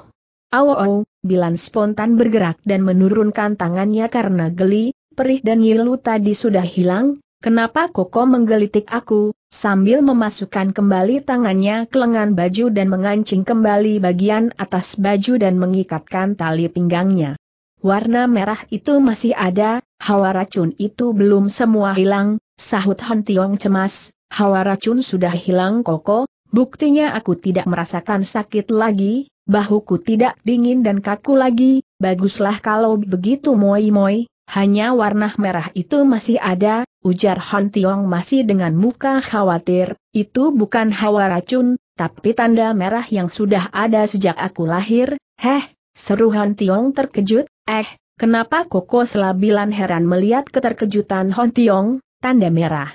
S1: Awo, -awo Bilan spontan bergerak dan menurunkan tangannya karena geli, perih dan ngilu tadi sudah hilang, kenapa Koko menggelitik aku, sambil memasukkan kembali tangannya ke lengan baju dan mengancing kembali bagian atas baju dan mengikatkan tali pinggangnya. Warna merah itu masih ada, hawa racun itu belum semua hilang, Sahut Han Tiong cemas, hawa racun sudah hilang koko, buktinya aku tidak merasakan sakit lagi, bahuku tidak dingin dan kaku lagi, baguslah kalau begitu moi-moi, hanya warna merah itu masih ada, ujar Han Tiong masih dengan muka khawatir, itu bukan hawa racun, tapi tanda merah yang sudah ada sejak aku lahir, heh, seru Han Tiong terkejut, eh, kenapa Koko selabilan heran melihat keterkejutan Hon Tiong, Tanda merah.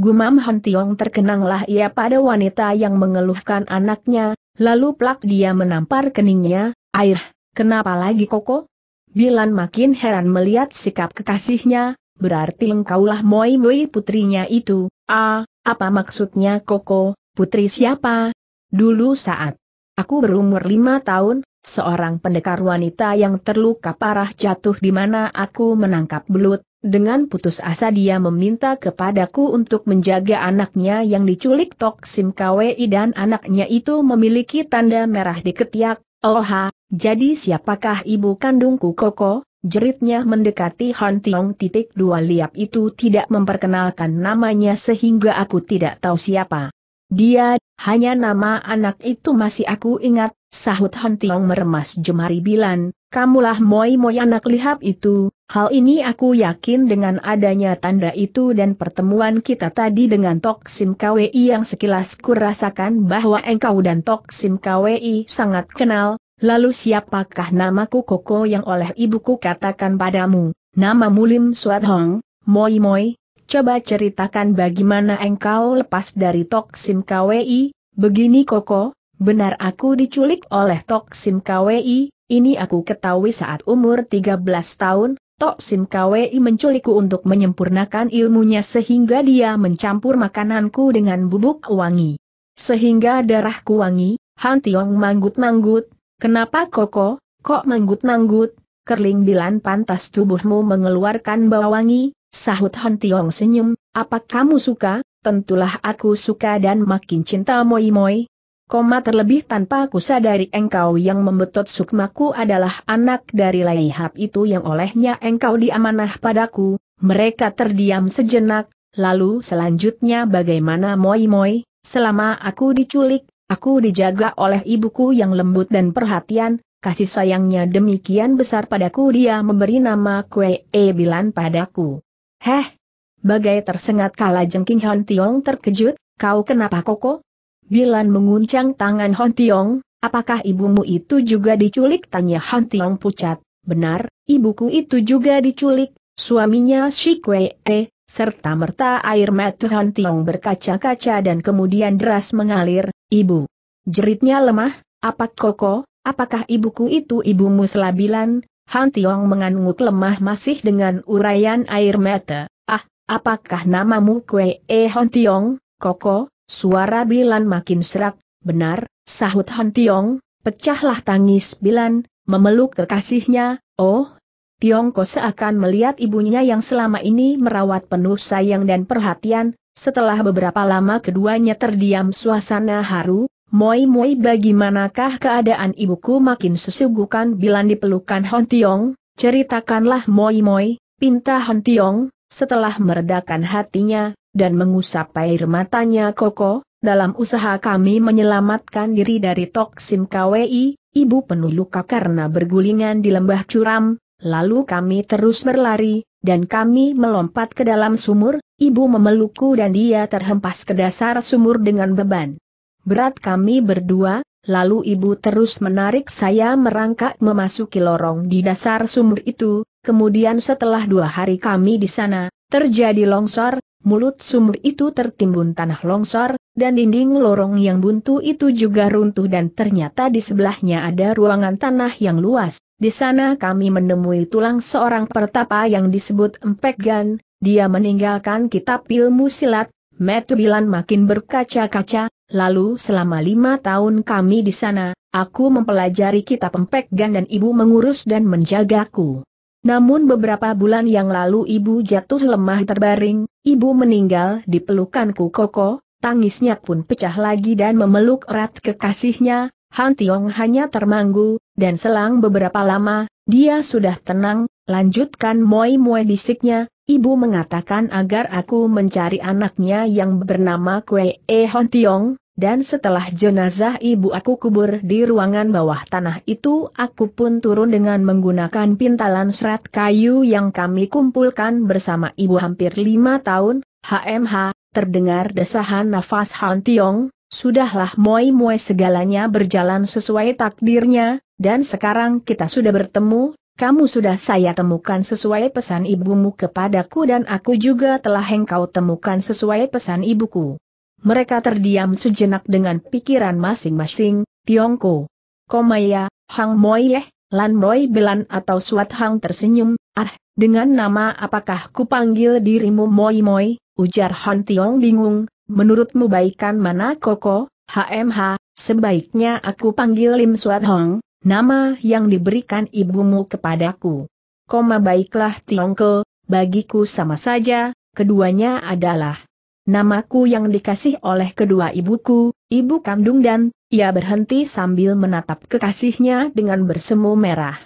S1: Gumam Han Tiong terkenanglah ia pada wanita yang mengeluhkan anaknya, lalu plak dia menampar keningnya, air, kenapa lagi koko? Bilan makin heran melihat sikap kekasihnya, berarti engkaulah Moi Moi putrinya itu, ah, apa maksudnya koko, putri siapa? Dulu saat aku berumur lima tahun, seorang pendekar wanita yang terluka parah jatuh di mana aku menangkap belut, dengan putus asa dia meminta kepadaku untuk menjaga anaknya yang diculik Tok Sim Kwei dan anaknya itu memiliki tanda merah di ketiak. Oha, jadi siapakah ibu kandungku Koko? Jeritnya mendekati Han Tiong titik dua liap itu tidak memperkenalkan namanya sehingga aku tidak tahu siapa. Dia, hanya nama anak itu masih aku ingat, sahut Han Tiong meremas jemari bilan, kamulah moi moi anak lihap itu, Hal ini aku yakin dengan adanya tanda itu dan pertemuan kita tadi dengan Tok Sim KWI yang sekilas kurasakan bahwa engkau dan Tok Sim KWI sangat kenal, lalu siapakah namaku Koko yang oleh ibuku katakan padamu, nama Mulim Suat Hong, Moi Moi, coba ceritakan bagaimana engkau lepas dari Tok Sim KWI, begini Koko, benar aku diculik oleh Tok Sim KWI, ini aku ketahui saat umur 13 tahun, Tok Sim Kwei menculikku untuk menyempurnakan ilmunya sehingga dia mencampur makananku dengan bubuk wangi. Sehingga darahku wangi, Han Tiong manggut-manggut, kenapa koko, kok manggut-manggut, kerling bilan pantas tubuhmu mengeluarkan bau wangi, sahut Han Tiong senyum, apa kamu suka, tentulah aku suka dan makin cinta moi-moi, Koma terlebih tanpa ku sadari engkau yang membetot sukmaku adalah anak dari Laihap itu yang olehnya engkau diamanah padaku. Mereka terdiam sejenak, lalu selanjutnya bagaimana moi-moi, selama aku diculik, aku dijaga oleh ibuku yang lembut dan perhatian, kasih sayangnya demikian besar padaku dia memberi nama kue e bilan padaku. Heh! Bagai tersengat kala jengking Hon Tiong terkejut, kau kenapa koko? Bilan menguncang tangan Hon Tiong, apakah ibumu itu juga diculik? Tanya Hon Tiong pucat. Benar, ibuku itu juga diculik, suaminya Shi Kuei E, serta merta air mata Hon Tiong berkaca-kaca dan kemudian deras mengalir, ibu. Jeritnya lemah, apa koko, apakah ibuku itu ibumu selabilan? Han Tiong mengangguk lemah masih dengan uraian air mata. Ah, apakah namamu Kuei E Hon Tiong, koko? Suara Bilan makin serak, benar, sahut Han Tiong, pecahlah tangis Bilan, memeluk kekasihnya, oh, Tiong, Tiongko seakan melihat ibunya yang selama ini merawat penuh sayang dan perhatian, setelah beberapa lama keduanya terdiam suasana haru, Moi Moi bagaimanakah keadaan ibuku makin sesugukan Bilan dipelukan Han Tiong, ceritakanlah Moi Moi, pinta Han Tiong, setelah meredakan hatinya, dan mengusap air matanya Koko, dalam usaha kami menyelamatkan diri dari toksim KWI, ibu penuh luka karena bergulingan di lembah curam, lalu kami terus berlari, dan kami melompat ke dalam sumur, ibu memelukku dan dia terhempas ke dasar sumur dengan beban. Berat kami berdua, lalu ibu terus menarik saya merangkak memasuki lorong di dasar sumur itu, kemudian setelah dua hari kami di sana, Terjadi longsor, mulut sumur itu tertimbun tanah longsor, dan dinding lorong yang buntu itu juga runtuh dan ternyata di sebelahnya ada ruangan tanah yang luas. Di sana kami menemui tulang seorang pertapa yang disebut Empek Gan, dia meninggalkan kitab ilmu silat, Metubilan makin berkaca-kaca, lalu selama lima tahun kami di sana, aku mempelajari kitab Empek Gan dan ibu mengurus dan menjagaku. Namun beberapa bulan yang lalu ibu jatuh lemah terbaring, ibu meninggal di pelukanku Koko, tangisnya pun pecah lagi dan memeluk erat kekasihnya, Han Tiong hanya termanggu, dan selang beberapa lama, dia sudah tenang, lanjutkan Moi Moi bisiknya, ibu mengatakan agar aku mencari anaknya yang bernama Kwee Han e Hon Tiong, dan setelah jenazah ibu aku kubur di ruangan bawah tanah itu aku pun turun dengan menggunakan pintalan serat kayu yang kami kumpulkan bersama ibu hampir lima tahun, HMH, terdengar desahan nafas Han Tiong, sudahlah moi-moi segalanya berjalan sesuai takdirnya, dan sekarang kita sudah bertemu, kamu sudah saya temukan sesuai pesan ibumu kepadaku dan aku juga telah engkau temukan sesuai pesan ibuku. Mereka terdiam sejenak dengan pikiran masing-masing, Tiongko. Komaya, Hang Moyeh, Lan Moy Belan atau Suat Hang tersenyum, ah, dengan nama apakah kupanggil dirimu Moy Moy, ujar Han Tiong bingung, menurutmu baikan mana Koko, HMH, sebaiknya aku panggil Lim Suat Hang, nama yang diberikan ibumu kepadaku. Koma baiklah Tiongko, bagiku sama saja, keduanya adalah Namaku yang dikasih oleh kedua ibuku, ibu kandung dan, ia berhenti sambil menatap kekasihnya dengan bersemu merah.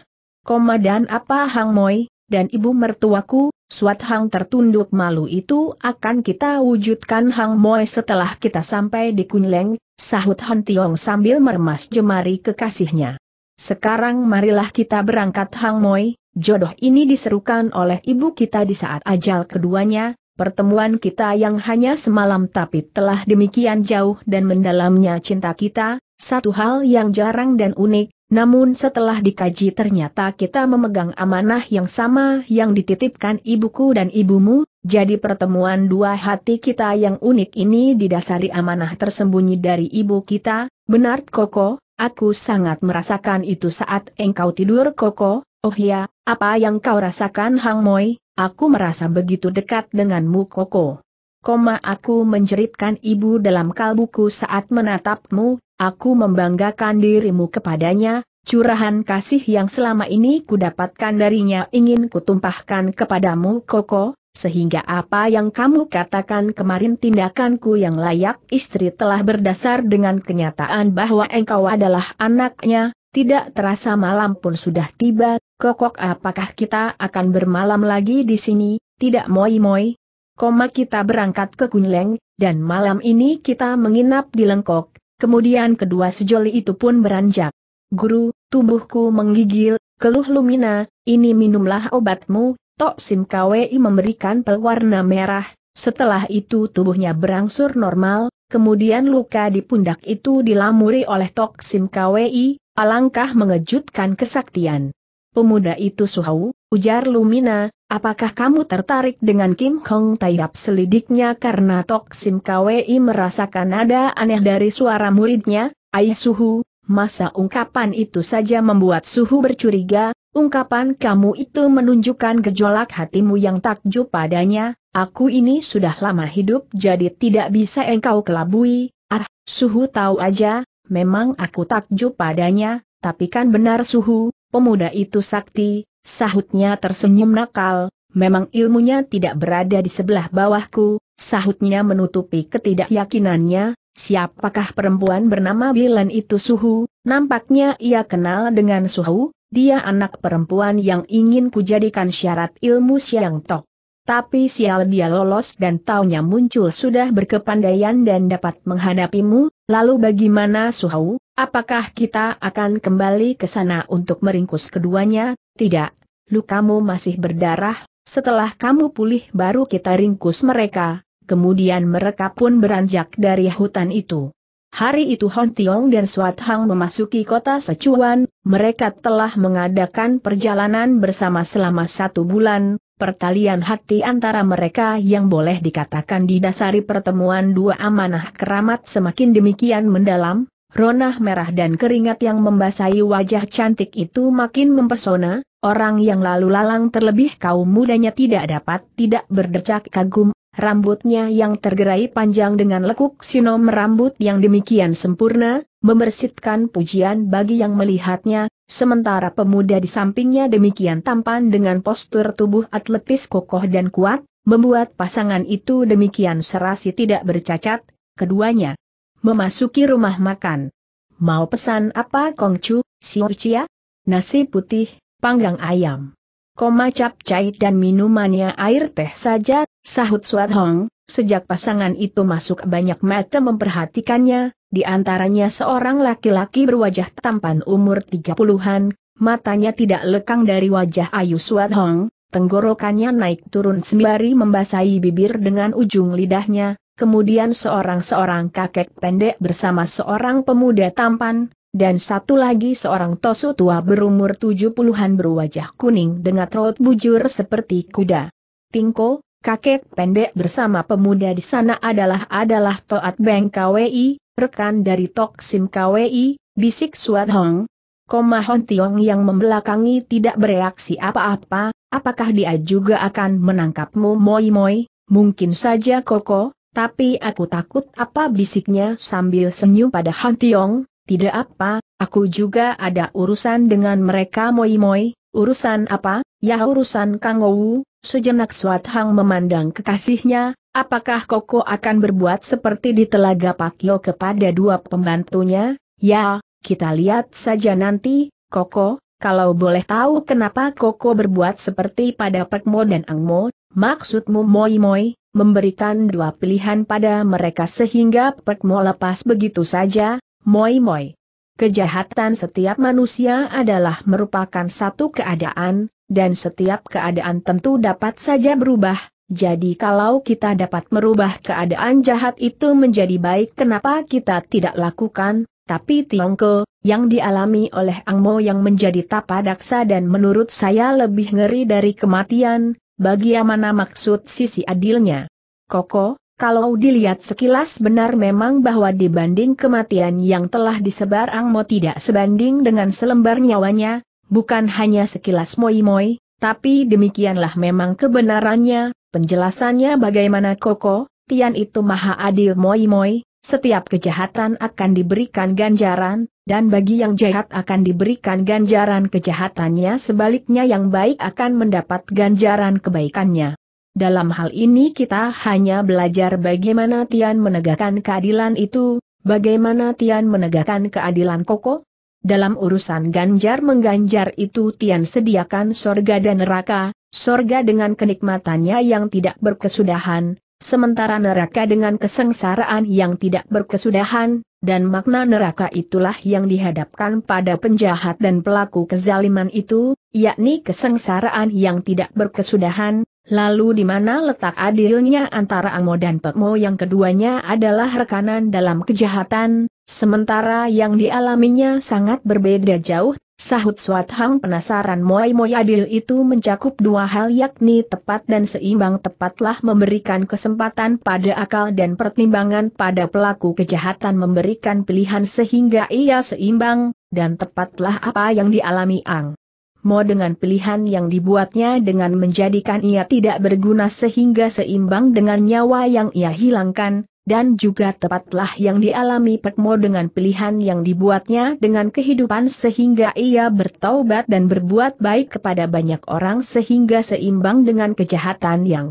S1: Dan apa Hang Moi, dan ibu mertuaku, suat Hang tertunduk malu itu akan kita wujudkan Hang Moi setelah kita sampai di Kunleng, sahut Han Tiong sambil meremas jemari kekasihnya. Sekarang marilah kita berangkat Hang Moi, jodoh ini diserukan oleh ibu kita di saat ajal keduanya, pertemuan kita yang hanya semalam tapi telah demikian jauh dan mendalamnya cinta kita, satu hal yang jarang dan unik, namun setelah dikaji ternyata kita memegang amanah yang sama yang dititipkan ibuku dan ibumu, jadi pertemuan dua hati kita yang unik ini didasari amanah tersembunyi dari ibu kita, benar Koko, aku sangat merasakan itu saat engkau tidur Koko, oh ya, apa yang kau rasakan Hang Moi? Aku merasa begitu dekat denganmu Koko. Koma aku menjeritkan ibu dalam kalbuku saat menatapmu, aku membanggakan dirimu kepadanya, curahan kasih yang selama ini kudapatkan darinya ingin kutumpahkan kepadamu Koko, sehingga apa yang kamu katakan kemarin tindakanku yang layak istri telah berdasar dengan kenyataan bahwa engkau adalah anaknya, tidak terasa malam pun sudah tiba, kokok apakah kita akan bermalam lagi di sini, tidak moi-moi? Koma kita berangkat ke Kunleng, dan malam ini kita menginap di Lengkok, kemudian kedua sejoli itu pun beranjak. Guru, tubuhku menggigil, keluh Lumina, ini minumlah obatmu, Tok Sim Kwei memberikan pewarna merah, setelah itu tubuhnya berangsur normal, kemudian luka di pundak itu dilamuri oleh Tok Sim Kwei, Alangkah mengejutkan kesaktian. Pemuda itu suhau, ujar Lumina, apakah kamu tertarik dengan Kim Hong Taiyap selidiknya karena Tok Sim KWI merasakan ada aneh dari suara muridnya, Ai Suhu, masa ungkapan itu saja membuat Suhu bercuriga, ungkapan kamu itu menunjukkan gejolak hatimu yang takjub padanya, aku ini sudah lama hidup jadi tidak bisa engkau kelabui, ah, Suhu tahu aja, memang aku takjub padanya, tapi kan benar suhu, pemuda itu sakti, sahutnya tersenyum nakal, memang ilmunya tidak berada di sebelah bawahku, sahutnya menutupi ketidakyakinannya, siapakah perempuan bernama Bilan itu suhu, nampaknya ia kenal dengan suhu, dia anak perempuan yang ingin kujadikan syarat ilmu siang tok. Tapi sial dia lolos dan taunya muncul sudah berkepandaian dan dapat menghadapimu, lalu bagaimana Suhau, apakah kita akan kembali ke sana untuk meringkus keduanya? Tidak, lukamu masih berdarah, setelah kamu pulih baru kita ringkus mereka, kemudian mereka pun beranjak dari hutan itu. Hari itu Hon Tiong dan Suat Hang memasuki kota Sechuan, mereka telah mengadakan perjalanan bersama selama satu bulan, Pertalian hati antara mereka yang boleh dikatakan didasari pertemuan dua amanah keramat semakin demikian mendalam, ronah merah dan keringat yang membasahi wajah cantik itu makin mempesona, orang yang lalu lalang terlebih kaum mudanya tidak dapat tidak berdecak kagum, rambutnya yang tergerai panjang dengan lekuk sinom rambut yang demikian sempurna, membersitkan pujian bagi yang melihatnya, Sementara pemuda di sampingnya demikian tampan dengan postur tubuh atletis kokoh dan kuat, membuat pasangan itu demikian serasi tidak bercacat, keduanya memasuki rumah makan. Mau pesan apa Kongcu, Siorcia? Nasi putih, panggang ayam. Koma cap cai dan minumannya air teh saja, sahut Suat Hong, Sejak pasangan itu masuk banyak mata memperhatikannya, di antaranya seorang laki-laki berwajah tampan umur 30-an, matanya tidak lekang dari wajah Ayu Suat Hong, tenggorokannya naik turun sembari membasahi bibir dengan ujung lidahnya, kemudian seorang-seorang kakek pendek bersama seorang pemuda tampan, dan satu lagi seorang tosu tua berumur 70-an berwajah kuning dengan rot bujur seperti kuda. Tingko, kakek pendek bersama pemuda di sana adalah adalah Toat Beng KWI, rekan dari toksim KWI, bisik Suat Hong. Koma Hon Tiong yang membelakangi tidak bereaksi apa-apa, apakah dia juga akan menangkapmu Moi Moi, mungkin saja Koko, tapi aku takut apa bisiknya sambil senyum pada Hon Tiong, tidak apa, aku juga ada urusan dengan mereka Moi Moi, Urusan apa? Ya urusan Kang Wu, sejenak Suat Hang memandang kekasihnya, apakah Koko akan berbuat seperti di Telaga Yo kepada dua pembantunya? Ya, kita lihat saja nanti, Koko, kalau boleh tahu kenapa Koko berbuat seperti pada Pekmo dan Angmo, maksudmu Moi Moi, memberikan dua pilihan pada mereka sehingga Pekmo lepas begitu saja, Moi Moi. Kejahatan setiap manusia adalah merupakan satu keadaan, dan setiap keadaan tentu dapat saja berubah, jadi kalau kita dapat merubah keadaan jahat itu menjadi baik kenapa kita tidak lakukan, tapi Tiongko, yang dialami oleh Angmo yang menjadi daksa dan menurut saya lebih ngeri dari kematian, bagi mana maksud sisi adilnya. Koko, kalau dilihat sekilas benar memang bahwa dibanding kematian yang telah disebar Ang Mo tidak sebanding dengan selembar nyawanya, bukan hanya sekilas moi-moi, tapi demikianlah memang kebenarannya, penjelasannya bagaimana Koko, Tian itu maha adil moi-moi, setiap kejahatan akan diberikan ganjaran, dan bagi yang jahat akan diberikan ganjaran kejahatannya sebaliknya yang baik akan mendapat ganjaran kebaikannya. Dalam hal ini kita hanya belajar bagaimana Tian menegakkan keadilan itu, bagaimana Tian menegakkan keadilan Koko. Dalam urusan ganjar mengganjar itu Tian sediakan sorga dan neraka, sorga dengan kenikmatannya yang tidak berkesudahan, sementara neraka dengan kesengsaraan yang tidak berkesudahan, dan makna neraka itulah yang dihadapkan pada penjahat dan pelaku kezaliman itu, yakni kesengsaraan yang tidak berkesudahan, Lalu di mana letak adilnya antara Angmo dan Pekmo yang keduanya adalah rekanan dalam kejahatan, sementara yang dialaminya sangat berbeda jauh, sahut Swat Hang penasaran Moi Moi adil itu mencakup dua hal yakni tepat dan seimbang tepatlah memberikan kesempatan pada akal dan pertimbangan pada pelaku kejahatan memberikan pilihan sehingga ia seimbang, dan tepatlah apa yang dialami Ang. Mo dengan pilihan yang dibuatnya dengan menjadikan ia tidak berguna sehingga seimbang dengan nyawa yang ia hilangkan, dan juga tepatlah yang dialami Pek Mo dengan pilihan yang dibuatnya dengan kehidupan sehingga ia bertaubat dan berbuat baik kepada banyak orang sehingga seimbang dengan kejahatan yang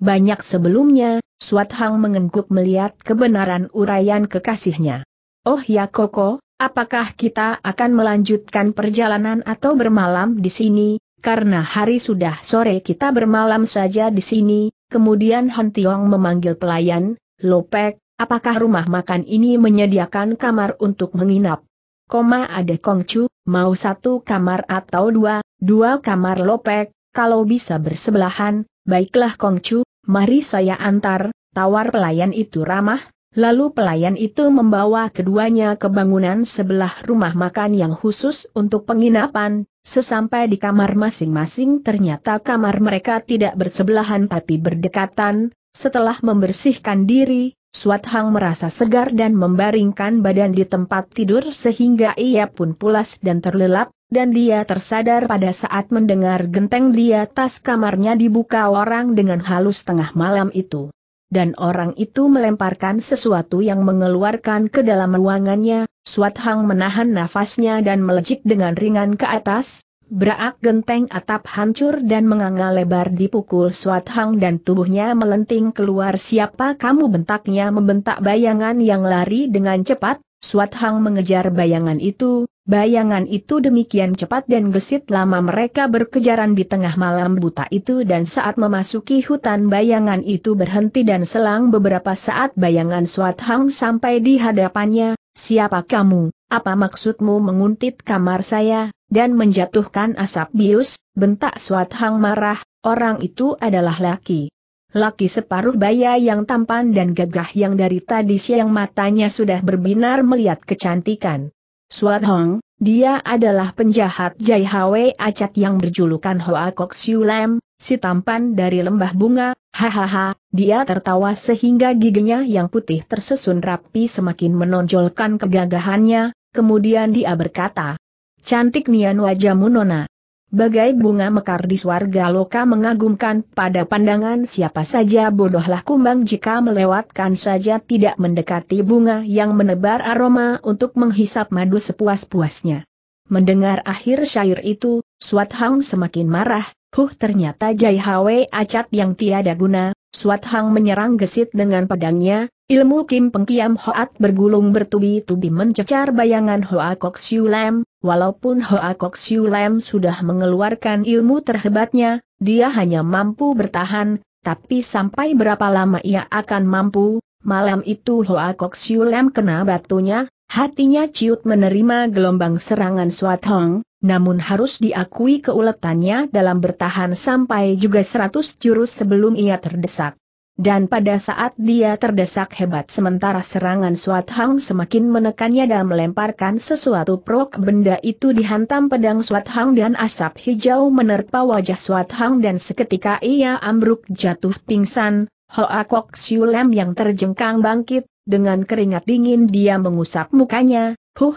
S1: banyak sebelumnya, Swat Hang mengengguk melihat kebenaran urayan kekasihnya. Oh ya Koko, apakah kita akan melanjutkan perjalanan atau bermalam di sini, karena hari sudah sore kita bermalam saja di sini, kemudian Hon Tiong memanggil pelayan, Lopek, apakah rumah makan ini menyediakan kamar untuk menginap? Koma ada Kongcu, mau satu kamar atau dua, dua kamar Lopek, kalau bisa bersebelahan, baiklah Kongcu, mari saya antar, tawar pelayan itu ramah, Lalu pelayan itu membawa keduanya ke bangunan sebelah rumah makan yang khusus untuk penginapan, sesampai di kamar masing-masing ternyata kamar mereka tidak bersebelahan tapi berdekatan, setelah membersihkan diri, Suat Hang merasa segar dan membaringkan badan di tempat tidur sehingga ia pun pulas dan terlelap, dan dia tersadar pada saat mendengar genteng di atas kamarnya dibuka orang dengan halus tengah malam itu dan orang itu melemparkan sesuatu yang mengeluarkan ke dalam ruangannya, Suat Hang menahan nafasnya dan melejit dengan ringan ke atas, berak genteng atap hancur dan menganga lebar dipukul Suat Hang dan tubuhnya melenting keluar siapa kamu bentaknya membentak bayangan yang lari dengan cepat, Suat Hang mengejar bayangan itu, bayangan itu demikian cepat dan gesit lama mereka berkejaran di tengah malam buta itu dan saat memasuki hutan bayangan itu berhenti dan selang beberapa saat bayangan Suat Hang sampai di hadapannya, siapa kamu, apa maksudmu menguntit kamar saya, dan menjatuhkan asap bius, bentak Suat Hang marah, orang itu adalah laki. Laki separuh baya yang tampan dan gagah yang dari tadi siang matanya sudah berbinar melihat kecantikan. Suat Hong, dia adalah penjahat Jai Hwe Acat yang berjulukan Hoa Kok Siu Lam, si tampan dari lembah bunga, hahaha, dia tertawa sehingga giginya yang putih tersusun rapi semakin menonjolkan kegagahannya, kemudian dia berkata, Cantik nian wajahmu nona. Bagai bunga mekar di swarga loka mengagumkan pada pandangan siapa saja bodohlah kumbang jika melewatkan saja tidak mendekati bunga yang menebar aroma untuk menghisap madu sepuas-puasnya. Mendengar akhir syair itu, Swat Hang semakin marah, huh ternyata Jai Hwe acat yang tiada guna, Suat Hang menyerang gesit dengan pedangnya, ilmu Kim Pengkiam Hoat bergulung bertubi-tubi mencecar bayangan Hoa Kok Siu Lam, walaupun Hoa Kok Siu Lam sudah mengeluarkan ilmu terhebatnya, dia hanya mampu bertahan, tapi sampai berapa lama ia akan mampu, malam itu Hoa Kok Siu Lam kena batunya, Hatinya ciut menerima gelombang serangan Swat Hong, namun harus diakui keuletannya dalam bertahan sampai juga seratus jurus sebelum ia terdesak. Dan pada saat dia terdesak hebat sementara serangan Swat Hong semakin menekannya dan melemparkan sesuatu prok benda itu dihantam pedang Swat Hong dan asap hijau menerpa wajah Swat Hong dan seketika ia ambruk jatuh pingsan, Hoa Kok Siu Lem yang terjengkang bangkit, dengan keringat dingin dia mengusap mukanya, huh,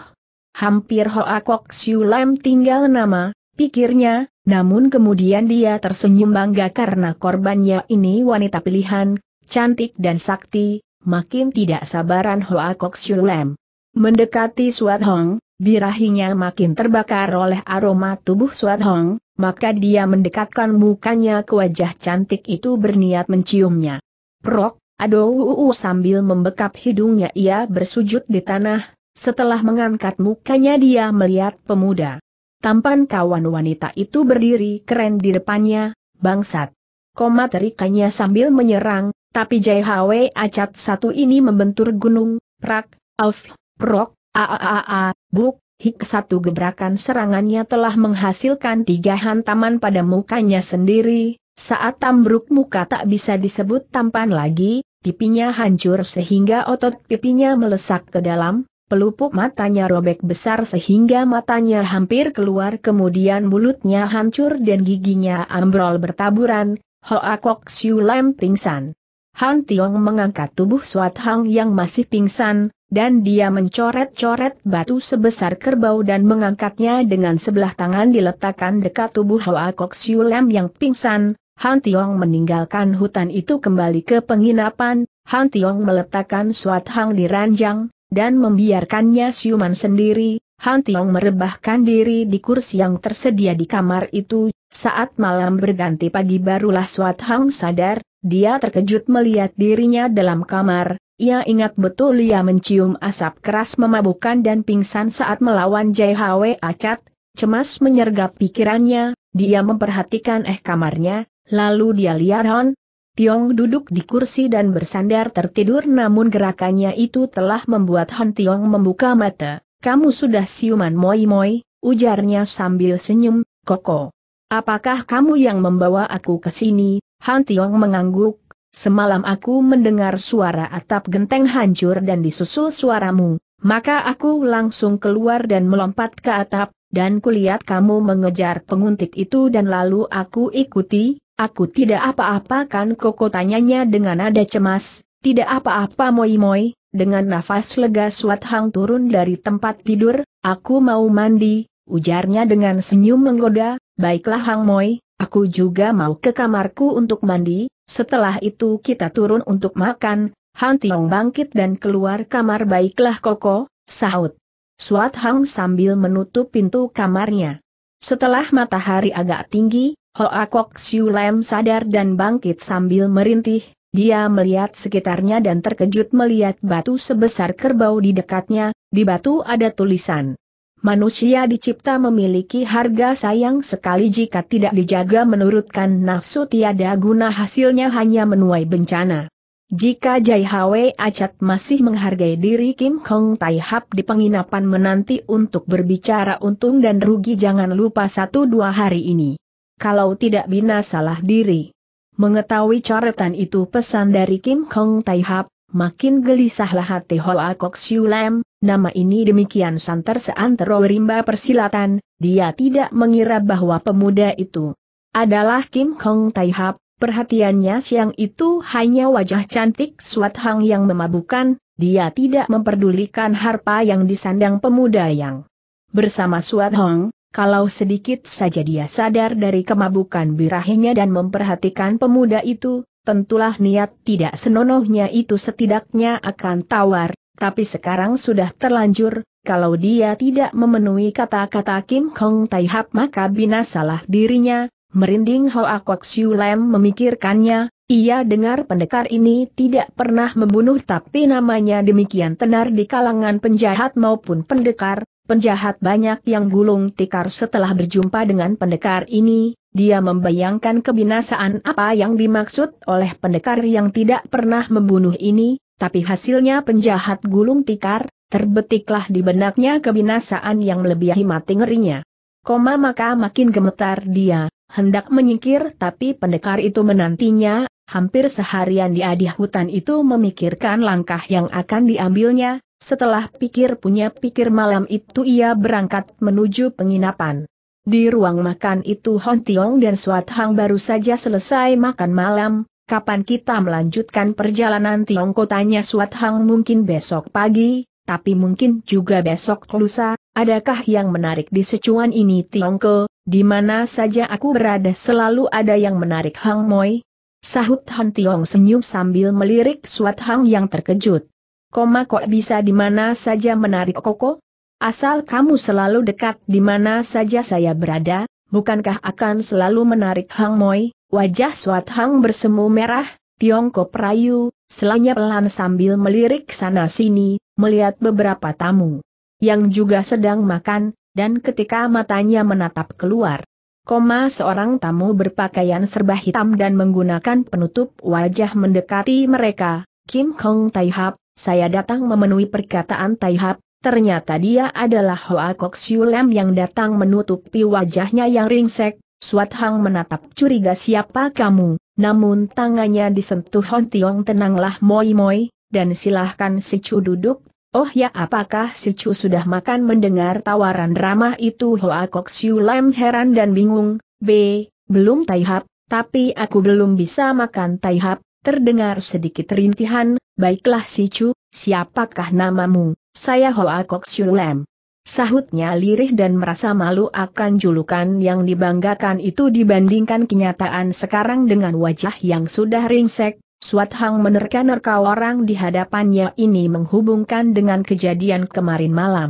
S1: hampir Hoa Kok Siu Lam tinggal nama, pikirnya, namun kemudian dia tersenyum bangga karena korbannya ini wanita pilihan, cantik dan sakti, makin tidak sabaran Hoa Kok Siu Lam. Mendekati Suat Hong, birahinya makin terbakar oleh aroma tubuh Suat Hong, maka dia mendekatkan mukanya ke wajah cantik itu berniat menciumnya. Prok, Aduh uu sambil membekap hidungnya ia bersujud di tanah, setelah mengangkat mukanya dia melihat pemuda. Tampan kawan wanita itu berdiri keren di depannya, bangsat. Koma terikannya sambil menyerang, tapi JHW acat satu ini membentur gunung, prak, alf, prok, aaa, buk, hik satu gebrakan serangannya telah menghasilkan tiga hantaman pada mukanya sendiri, saat tambruk muka tak bisa disebut tampan lagi, pipinya hancur sehingga otot pipinya melesak ke dalam, pelupuk matanya robek besar sehingga matanya hampir keluar kemudian mulutnya hancur dan giginya ambrol bertaburan, Hoa Kok Siu Lam pingsan. Han Tiong mengangkat tubuh Swat Hang yang masih pingsan, dan dia mencoret-coret batu sebesar kerbau dan mengangkatnya dengan sebelah tangan diletakkan dekat tubuh Hoa Kok Siu Lam yang pingsan, Han Tiong meninggalkan hutan itu kembali ke penginapan, Han Tiong meletakkan suat hang di ranjang, dan membiarkannya siuman sendiri, Han Tiong merebahkan diri di kursi yang tersedia di kamar itu, saat malam berganti pagi barulah suat hang sadar, dia terkejut melihat dirinya dalam kamar, ia ingat betul ia mencium asap keras memabukkan dan pingsan saat melawan JHW Acat, cemas menyergap pikirannya, dia memperhatikan eh kamarnya, Lalu dia lihat Hon, Tiong duduk di kursi dan bersandar tertidur namun gerakannya itu telah membuat Han Tiong membuka mata. Kamu sudah siuman moi-moi, ujarnya sambil senyum, Koko. Apakah kamu yang membawa aku ke sini? Han Tiong mengangguk. Semalam aku mendengar suara atap genteng hancur dan disusul suaramu, maka aku langsung keluar dan melompat ke atap, dan kulihat kamu mengejar penguntit itu dan lalu aku ikuti, Aku tidak apa-apa kan Koko tanyanya dengan nada cemas, tidak apa-apa moi-moi, dengan nafas lega Suat Hang turun dari tempat tidur, aku mau mandi, ujarnya dengan senyum menggoda, baiklah Hang Moi, aku juga mau ke kamarku untuk mandi, setelah itu kita turun untuk makan, Hang Tiong bangkit dan keluar kamar baiklah Koko, sahut. Suat Hang sambil menutup pintu kamarnya. Setelah matahari agak tinggi, Hoa Kok Siu Lem sadar dan bangkit sambil merintih, dia melihat sekitarnya dan terkejut melihat batu sebesar kerbau di dekatnya, di batu ada tulisan. Manusia dicipta memiliki harga sayang sekali jika tidak dijaga menurutkan nafsu tiada guna hasilnya hanya menuai bencana. Jika Jai Hwe Acat masih menghargai diri Kim Hong Tai Hap di penginapan menanti untuk berbicara untung dan rugi jangan lupa satu dua hari ini kalau tidak binasalah diri. Mengetahui coretan itu pesan dari Kim Hong Tai Hap, makin gelisahlah hati Hoa Kok Siu Lam, nama ini demikian santer seantero rimba persilatan, dia tidak mengira bahwa pemuda itu adalah Kim Hong Tai Hap, perhatiannya siang itu hanya wajah cantik Swat Hang yang memabukan, dia tidak memperdulikan harpa yang disandang pemuda yang bersama Swat Hong, kalau sedikit saja dia sadar dari kemabukan birahinya dan memperhatikan pemuda itu, tentulah niat tidak senonohnya itu setidaknya akan tawar, tapi sekarang sudah terlanjur, kalau dia tidak memenuhi kata-kata Kim Hong Tai maka binasalah dirinya, merinding Hoa Kok Siu Lam memikirkannya, ia dengar pendekar ini tidak pernah membunuh tapi namanya demikian tenar di kalangan penjahat maupun pendekar, Penjahat banyak yang gulung tikar setelah berjumpa dengan pendekar ini, dia membayangkan kebinasaan apa yang dimaksud oleh pendekar yang tidak pernah membunuh ini, tapi hasilnya penjahat gulung tikar, terbetiklah di benaknya kebinasaan yang melebihi mati ngerinya. Koma maka makin gemetar dia, hendak menyingkir tapi pendekar itu menantinya, hampir seharian dia di hutan itu memikirkan langkah yang akan diambilnya, setelah pikir punya pikir malam itu ia berangkat menuju penginapan. Di ruang makan itu Hon Tiong dan Suat Hang baru saja selesai makan malam, kapan kita melanjutkan perjalanan Tiong kotanya Suat Hang mungkin besok pagi, tapi mungkin juga besok lusa, adakah yang menarik di secuan ini Tiong? Ko? di mana saja aku berada selalu ada yang menarik Hang Moi, Sahut Han Tiong senyum sambil melirik Suat Hang yang terkejut. Koma kok bisa di mana saja menarik koko? Asal kamu selalu dekat di mana saja saya berada, bukankah akan selalu menarik Hang Moi? Wajah Suat Hang bersemu merah, Tiongkok Rayu, selanya pelan sambil melirik sana-sini, melihat beberapa tamu yang juga sedang makan, dan ketika matanya menatap keluar, Koma seorang tamu berpakaian serba hitam dan menggunakan penutup wajah mendekati mereka, Kim Kong Taihap, saya datang memenuhi perkataan Taihap, ternyata dia adalah Hoa Kok Lam yang datang menutupi wajahnya yang ringsek, Suat Hang menatap curiga siapa kamu, namun tangannya disentuh Hon Tiong tenanglah moi moi, dan silahkan si Chu duduk Oh ya apakah si Chu sudah makan mendengar tawaran ramah itu Hoa Kok Siu Lam heran dan bingung, B, belum taihap, tapi aku belum bisa makan taihap, terdengar sedikit rintihan, baiklah si Chu, siapakah namamu, saya Hoa Kok Siu Lam. Sahutnya lirih dan merasa malu akan julukan yang dibanggakan itu dibandingkan kenyataan sekarang dengan wajah yang sudah ringsek, Suat Hang menerka-nerka orang di hadapannya ini menghubungkan dengan kejadian kemarin malam.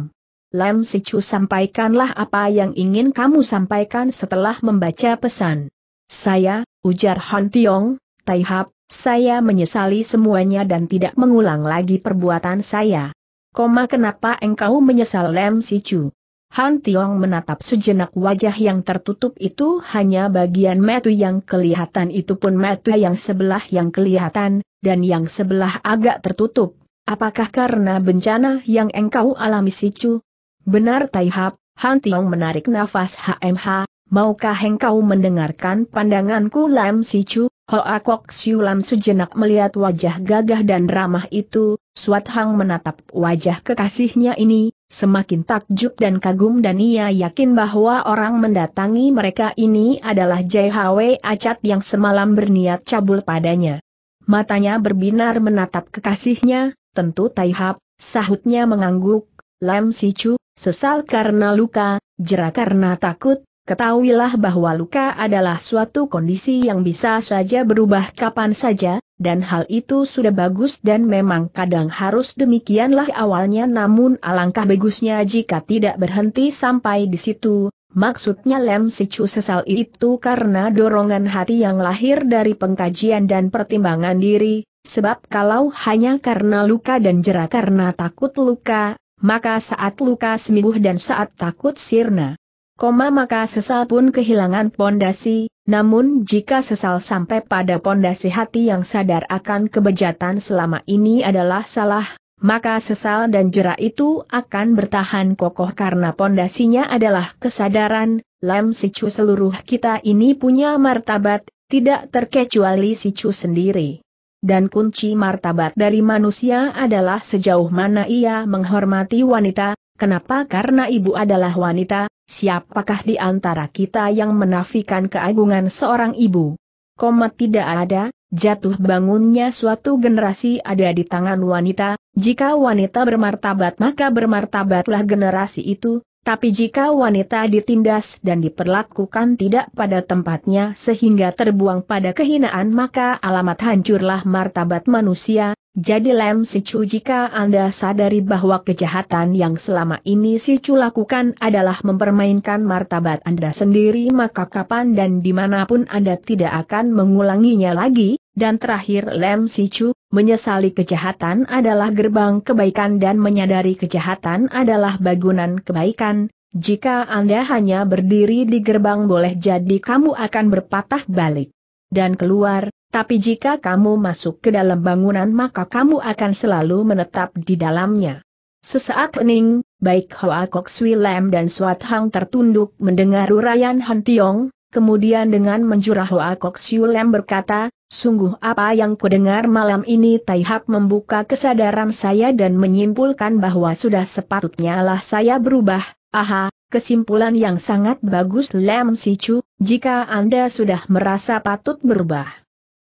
S1: Lam Sichu sampaikanlah apa yang ingin kamu sampaikan setelah membaca pesan. Saya, ujar Han Tiong, Taihap, saya menyesali semuanya dan tidak mengulang lagi perbuatan saya. Koma kenapa engkau menyesal Lam Sichu? Han Tiong menatap sejenak wajah yang tertutup itu hanya bagian metu yang kelihatan itu pun metu yang sebelah yang kelihatan, dan yang sebelah agak tertutup. Apakah karena bencana yang engkau alami Sicu? Benar Tai Hap, Han Tiong menarik nafas HMH, maukah engkau mendengarkan pandanganku Lam Sicu? Hoa Kok Siulam sejenak melihat wajah gagah dan ramah itu, Suat Hang menatap wajah kekasihnya ini, semakin takjub dan kagum dan ia yakin bahwa orang mendatangi mereka ini adalah JHW Acat yang semalam berniat cabul padanya. Matanya berbinar menatap kekasihnya, tentu Taihap, sahutnya mengangguk, Lam Sicu, sesal karena luka, jerak karena takut, ketahuilah bahwa luka adalah suatu kondisi yang bisa saja berubah kapan saja, dan hal itu sudah bagus dan memang kadang harus demikianlah awalnya namun alangkah bagusnya jika tidak berhenti sampai di situ, maksudnya Lem Sicu sesal itu karena dorongan hati yang lahir dari pengkajian dan pertimbangan diri, sebab kalau hanya karena luka dan jerak karena takut luka, maka saat luka sembuh dan saat takut sirna koma maka sesal pun kehilangan pondasi, namun jika sesal sampai pada pondasi hati yang sadar akan kebejatan selama ini adalah salah, maka sesal dan jerak itu akan bertahan kokoh karena pondasinya adalah kesadaran, lem sicu seluruh kita ini punya martabat, tidak terkecuali sicu sendiri. Dan kunci martabat dari manusia adalah sejauh mana ia menghormati wanita, kenapa karena ibu adalah wanita, Siapakah di antara kita yang menafikan keagungan seorang ibu? Koma tidak ada, jatuh bangunnya suatu generasi ada di tangan wanita, jika wanita bermartabat maka bermartabatlah generasi itu, tapi jika wanita ditindas dan diperlakukan tidak pada tempatnya sehingga terbuang pada kehinaan maka alamat hancurlah martabat manusia, jadi Lem Si Sicu jika Anda sadari bahwa kejahatan yang selama ini Si Sicu lakukan adalah mempermainkan martabat Anda sendiri maka kapan dan dimanapun Anda tidak akan mengulanginya lagi, dan terakhir Lem Si Sicu, menyesali kejahatan adalah gerbang kebaikan dan menyadari kejahatan adalah bangunan kebaikan, jika Anda hanya berdiri di gerbang boleh jadi kamu akan berpatah balik dan keluar, tapi jika kamu masuk ke dalam bangunan maka kamu akan selalu menetap di dalamnya. Sesaat pening, baik Hoa Kok Sui Lam dan Suat Hang tertunduk mendengar uraian Han Tiong, kemudian dengan menjurah Hoa Kok Sui Lam berkata, Sungguh apa yang kudengar malam ini Taihap membuka kesadaran saya dan menyimpulkan bahwa sudah sepatutnya lah saya berubah, aha, kesimpulan yang sangat bagus Lam Sichu. jika Anda sudah merasa patut berubah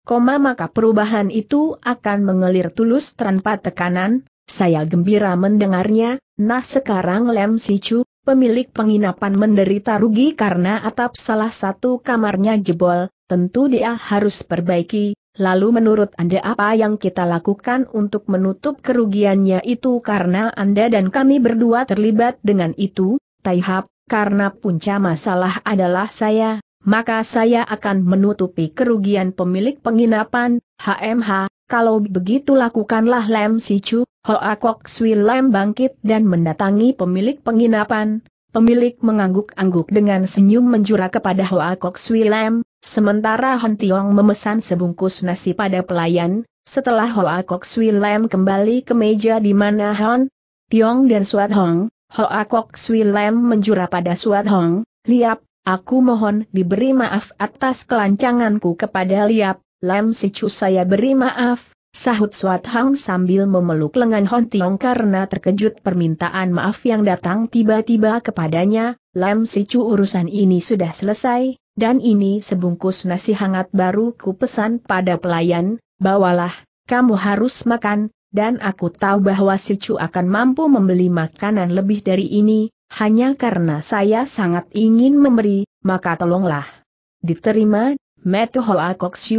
S1: koma maka perubahan itu akan mengelir tulus tanpa tekanan, saya gembira mendengarnya, nah sekarang Lem Sicu, pemilik penginapan menderita rugi karena atap salah satu kamarnya jebol, tentu dia harus perbaiki, lalu menurut Anda apa yang kita lakukan untuk menutup kerugiannya itu karena Anda dan kami berdua terlibat dengan itu, Taihap, karena punca masalah adalah saya, maka saya akan menutupi kerugian pemilik penginapan, HMH, kalau begitu lakukanlah Lem Sichu. Hoa Kok Sui Lem bangkit dan mendatangi pemilik penginapan, pemilik mengangguk-angguk dengan senyum menjura kepada Hoa Kok Sui Lem, sementara Hon Tiong memesan sebungkus nasi pada pelayan, setelah Hoa Kok Sui Lem kembali ke meja di mana Hon, Tiong dan Suat Hong, Hoa Kok Sui Lem menjura pada Suat Hong, liap, Aku mohon diberi maaf atas kelancanganku kepada Liap, Lam Sichu saya beri maaf, sahut Swat Hang sambil memeluk lengan Hon Tiong karena terkejut permintaan maaf yang datang tiba-tiba kepadanya, Lam Sichu urusan ini sudah selesai, dan ini sebungkus nasi hangat baru ku pesan pada pelayan, bawalah, kamu harus makan, dan aku tahu bahwa Sichu akan mampu membeli makanan lebih dari ini, hanya karena saya sangat ingin memberi, maka tolonglah. Diterima, Metohoa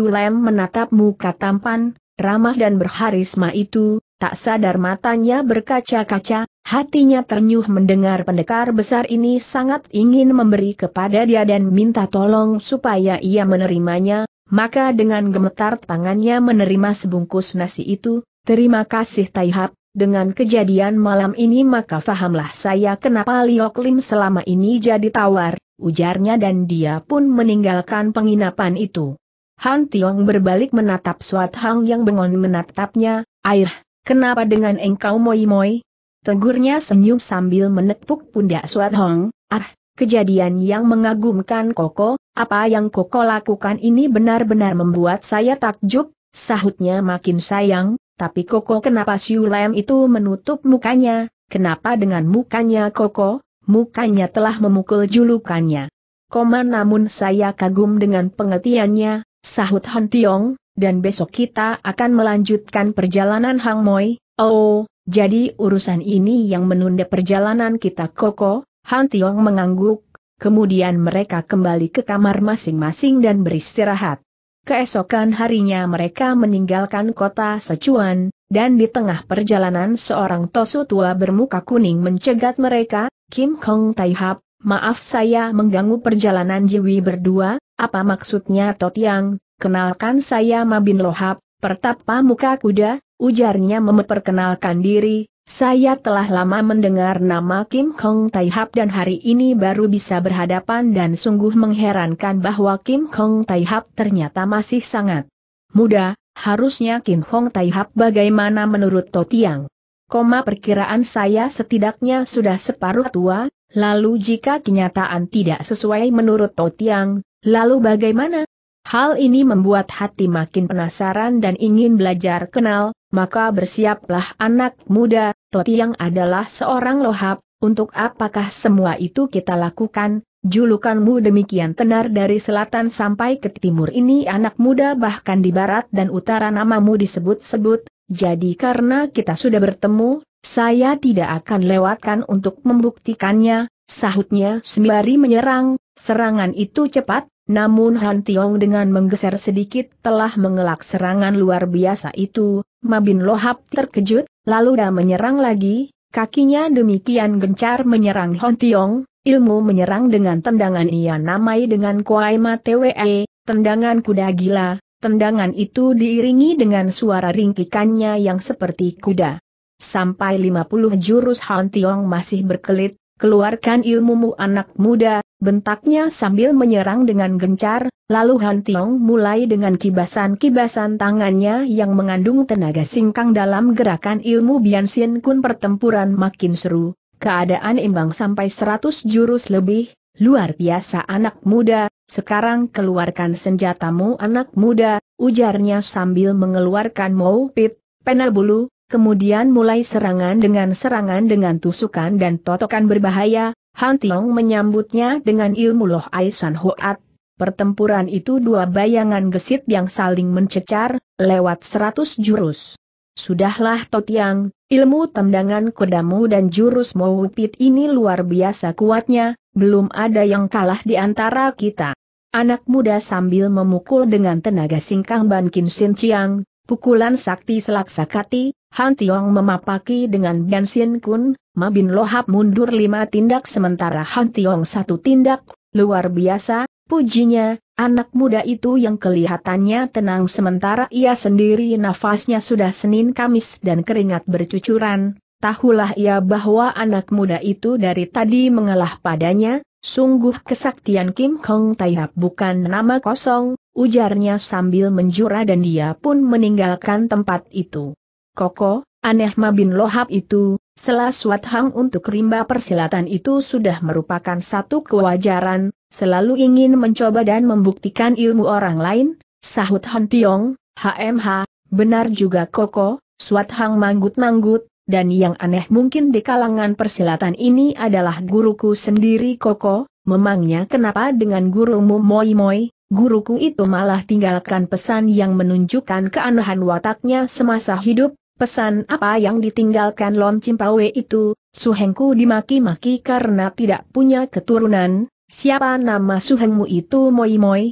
S1: Lem menatap muka tampan, ramah dan berharisma itu, tak sadar matanya berkaca-kaca, hatinya ternyuh mendengar pendekar besar ini sangat ingin memberi kepada dia dan minta tolong supaya ia menerimanya, maka dengan gemetar tangannya menerima sebungkus nasi itu, terima kasih Taihap, dengan kejadian malam ini maka fahamlah saya kenapa Liok Lim selama ini jadi tawar, ujarnya dan dia pun meninggalkan penginapan itu. Han Tiong berbalik menatap Suat Hang yang bengon menatapnya, Air, kenapa dengan engkau moi-moi? Tegurnya senyum sambil menepuk pundak Suat Hang, ah, kejadian yang mengagumkan Koko, apa yang Koko lakukan ini benar-benar membuat saya takjub, sahutnya makin sayang, tapi Koko kenapa Siu itu menutup mukanya, kenapa dengan mukanya Koko, mukanya telah memukul julukannya. Koma namun saya kagum dengan pengertiannya, sahut Han Tiong, dan besok kita akan melanjutkan perjalanan Hang Moi, oh, jadi urusan ini yang menunda perjalanan kita Koko, Han Tiong mengangguk, kemudian mereka kembali ke kamar masing-masing dan beristirahat. Keesokan harinya mereka meninggalkan kota Sechuan dan di tengah perjalanan seorang tosu tua bermuka kuning mencegat mereka, Kim Hong Taihap, maaf saya mengganggu perjalanan Jiwi berdua, apa maksudnya Totiang, kenalkan saya Mabin Lohap, pertapa muka kuda, ujarnya memperkenalkan diri, saya telah lama mendengar nama Kim Kong Tai Hap dan hari ini baru bisa berhadapan dan sungguh mengherankan bahwa Kim Kong Tai Hap ternyata masih sangat muda, harusnya Kim Kong Tai Hap bagaimana menurut Totiang. Koma perkiraan saya setidaknya sudah separuh tua, lalu jika kenyataan tidak sesuai menurut Totiang, lalu bagaimana? Hal ini membuat hati makin penasaran dan ingin belajar kenal, maka bersiaplah anak muda, yang adalah seorang lohap, untuk apakah semua itu kita lakukan, julukanmu demikian tenar dari selatan sampai ke timur ini anak muda bahkan di barat dan utara namamu disebut-sebut, jadi karena kita sudah bertemu, saya tidak akan lewatkan untuk membuktikannya, sahutnya sembari menyerang, serangan itu cepat, namun Han Tiong dengan menggeser sedikit telah mengelak serangan luar biasa itu, Mabin Lohap terkejut, lalu dah menyerang lagi, kakinya demikian gencar menyerang Han Tiong, ilmu menyerang dengan tendangan ia namai dengan Kuai TWE, tendangan kuda gila, tendangan itu diiringi dengan suara ringkikannya yang seperti kuda. Sampai 50 jurus Han Tiong masih berkelit, keluarkan ilmumu anak muda, bentaknya sambil menyerang dengan gencar, lalu Han Tiong mulai dengan kibasan-kibasan tangannya yang mengandung tenaga singkang dalam gerakan ilmu Bian Xin Kun pertempuran makin seru, keadaan imbang sampai 100 jurus lebih, luar biasa anak muda, sekarang keluarkan senjatamu anak muda, ujarnya sambil mengeluarkan Mou Pit, pena bulu, kemudian mulai serangan dengan serangan dengan tusukan dan totokan berbahaya, Han Tiong menyambutnya dengan ilmu Loh Aisan Hoat. Pertempuran itu dua bayangan gesit yang saling mencecar, lewat seratus jurus. Sudahlah Totiang, ilmu tendangan kodamu dan jurus Mowupit ini luar biasa kuatnya, belum ada yang kalah di antara kita. Anak muda sambil memukul dengan tenaga singkang Ban Kin Sin Chiang, Pukulan sakti selaksakati, Han Tiong memapaki dengan Bian Kun, Mabin Lohap mundur lima tindak sementara Han Tiong satu tindak, luar biasa, pujinya, anak muda itu yang kelihatannya tenang sementara ia sendiri nafasnya sudah Senin Kamis dan keringat bercucuran, tahulah ia bahwa anak muda itu dari tadi mengalah padanya, Sungguh kesaktian Kim Hong Taihap bukan nama kosong, ujarnya sambil menjura dan dia pun meninggalkan tempat itu. Koko, aneh Mabin Lohab itu, selaswat hang untuk rimba persilatan itu sudah merupakan satu kewajaran, selalu ingin mencoba dan membuktikan ilmu orang lain, sahut Han Tiong, HMH, benar juga Koko, Swat Hang manggut-manggut, dan yang aneh mungkin di kalangan persilatan ini adalah guruku sendiri Koko, memangnya kenapa dengan gurumu Moi Moi, guruku itu malah tinggalkan pesan yang menunjukkan keanehan wataknya semasa hidup, pesan apa yang ditinggalkan Lon Cimpawe itu, Suhengku dimaki-maki karena tidak punya keturunan, siapa nama Suhengmu itu Moi Moi?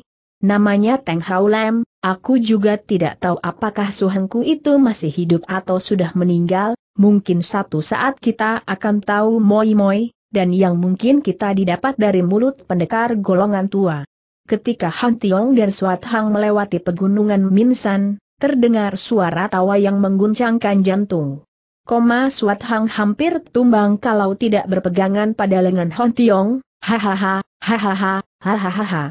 S1: Namanya Teng Hau Lam, aku juga tidak tahu apakah Suhengku itu masih hidup atau sudah meninggal, mungkin satu saat kita akan tahu moi-moi, dan yang mungkin kita didapat dari mulut pendekar golongan tua. Ketika Han Tiong dan Swat Hang melewati pegunungan Minsan, terdengar suara tawa yang mengguncangkan jantung. Koma Suat Hang hampir tumbang kalau tidak berpegangan pada lengan Han Tiong, hahaha, hahaha, hahaha.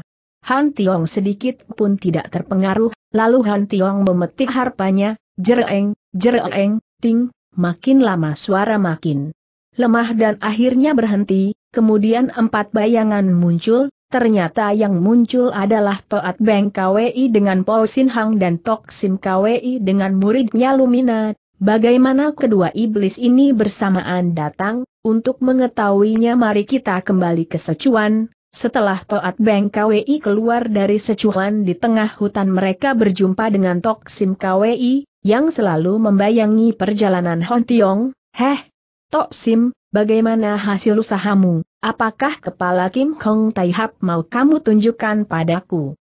S1: Han Tiong sedikit pun tidak terpengaruh, lalu Han Tiong memetik harpanya, jereng, jereng, ting, makin lama suara makin lemah dan akhirnya berhenti, kemudian empat bayangan muncul, ternyata yang muncul adalah Toat Beng KWI dengan Paul Sin Hang dan Tok Sim KWI dengan muridnya Lumina, bagaimana kedua iblis ini bersamaan datang, untuk mengetahuinya mari kita kembali ke Secuan, setelah Toat Beng KWI keluar dari Secuan di tengah hutan mereka berjumpa dengan Tok Sim KWI, yang selalu membayangi perjalanan Hon Tiong, heh, Tok Sim, bagaimana hasil usahamu, apakah kepala Kim Hong Tai Hap mau kamu tunjukkan padaku?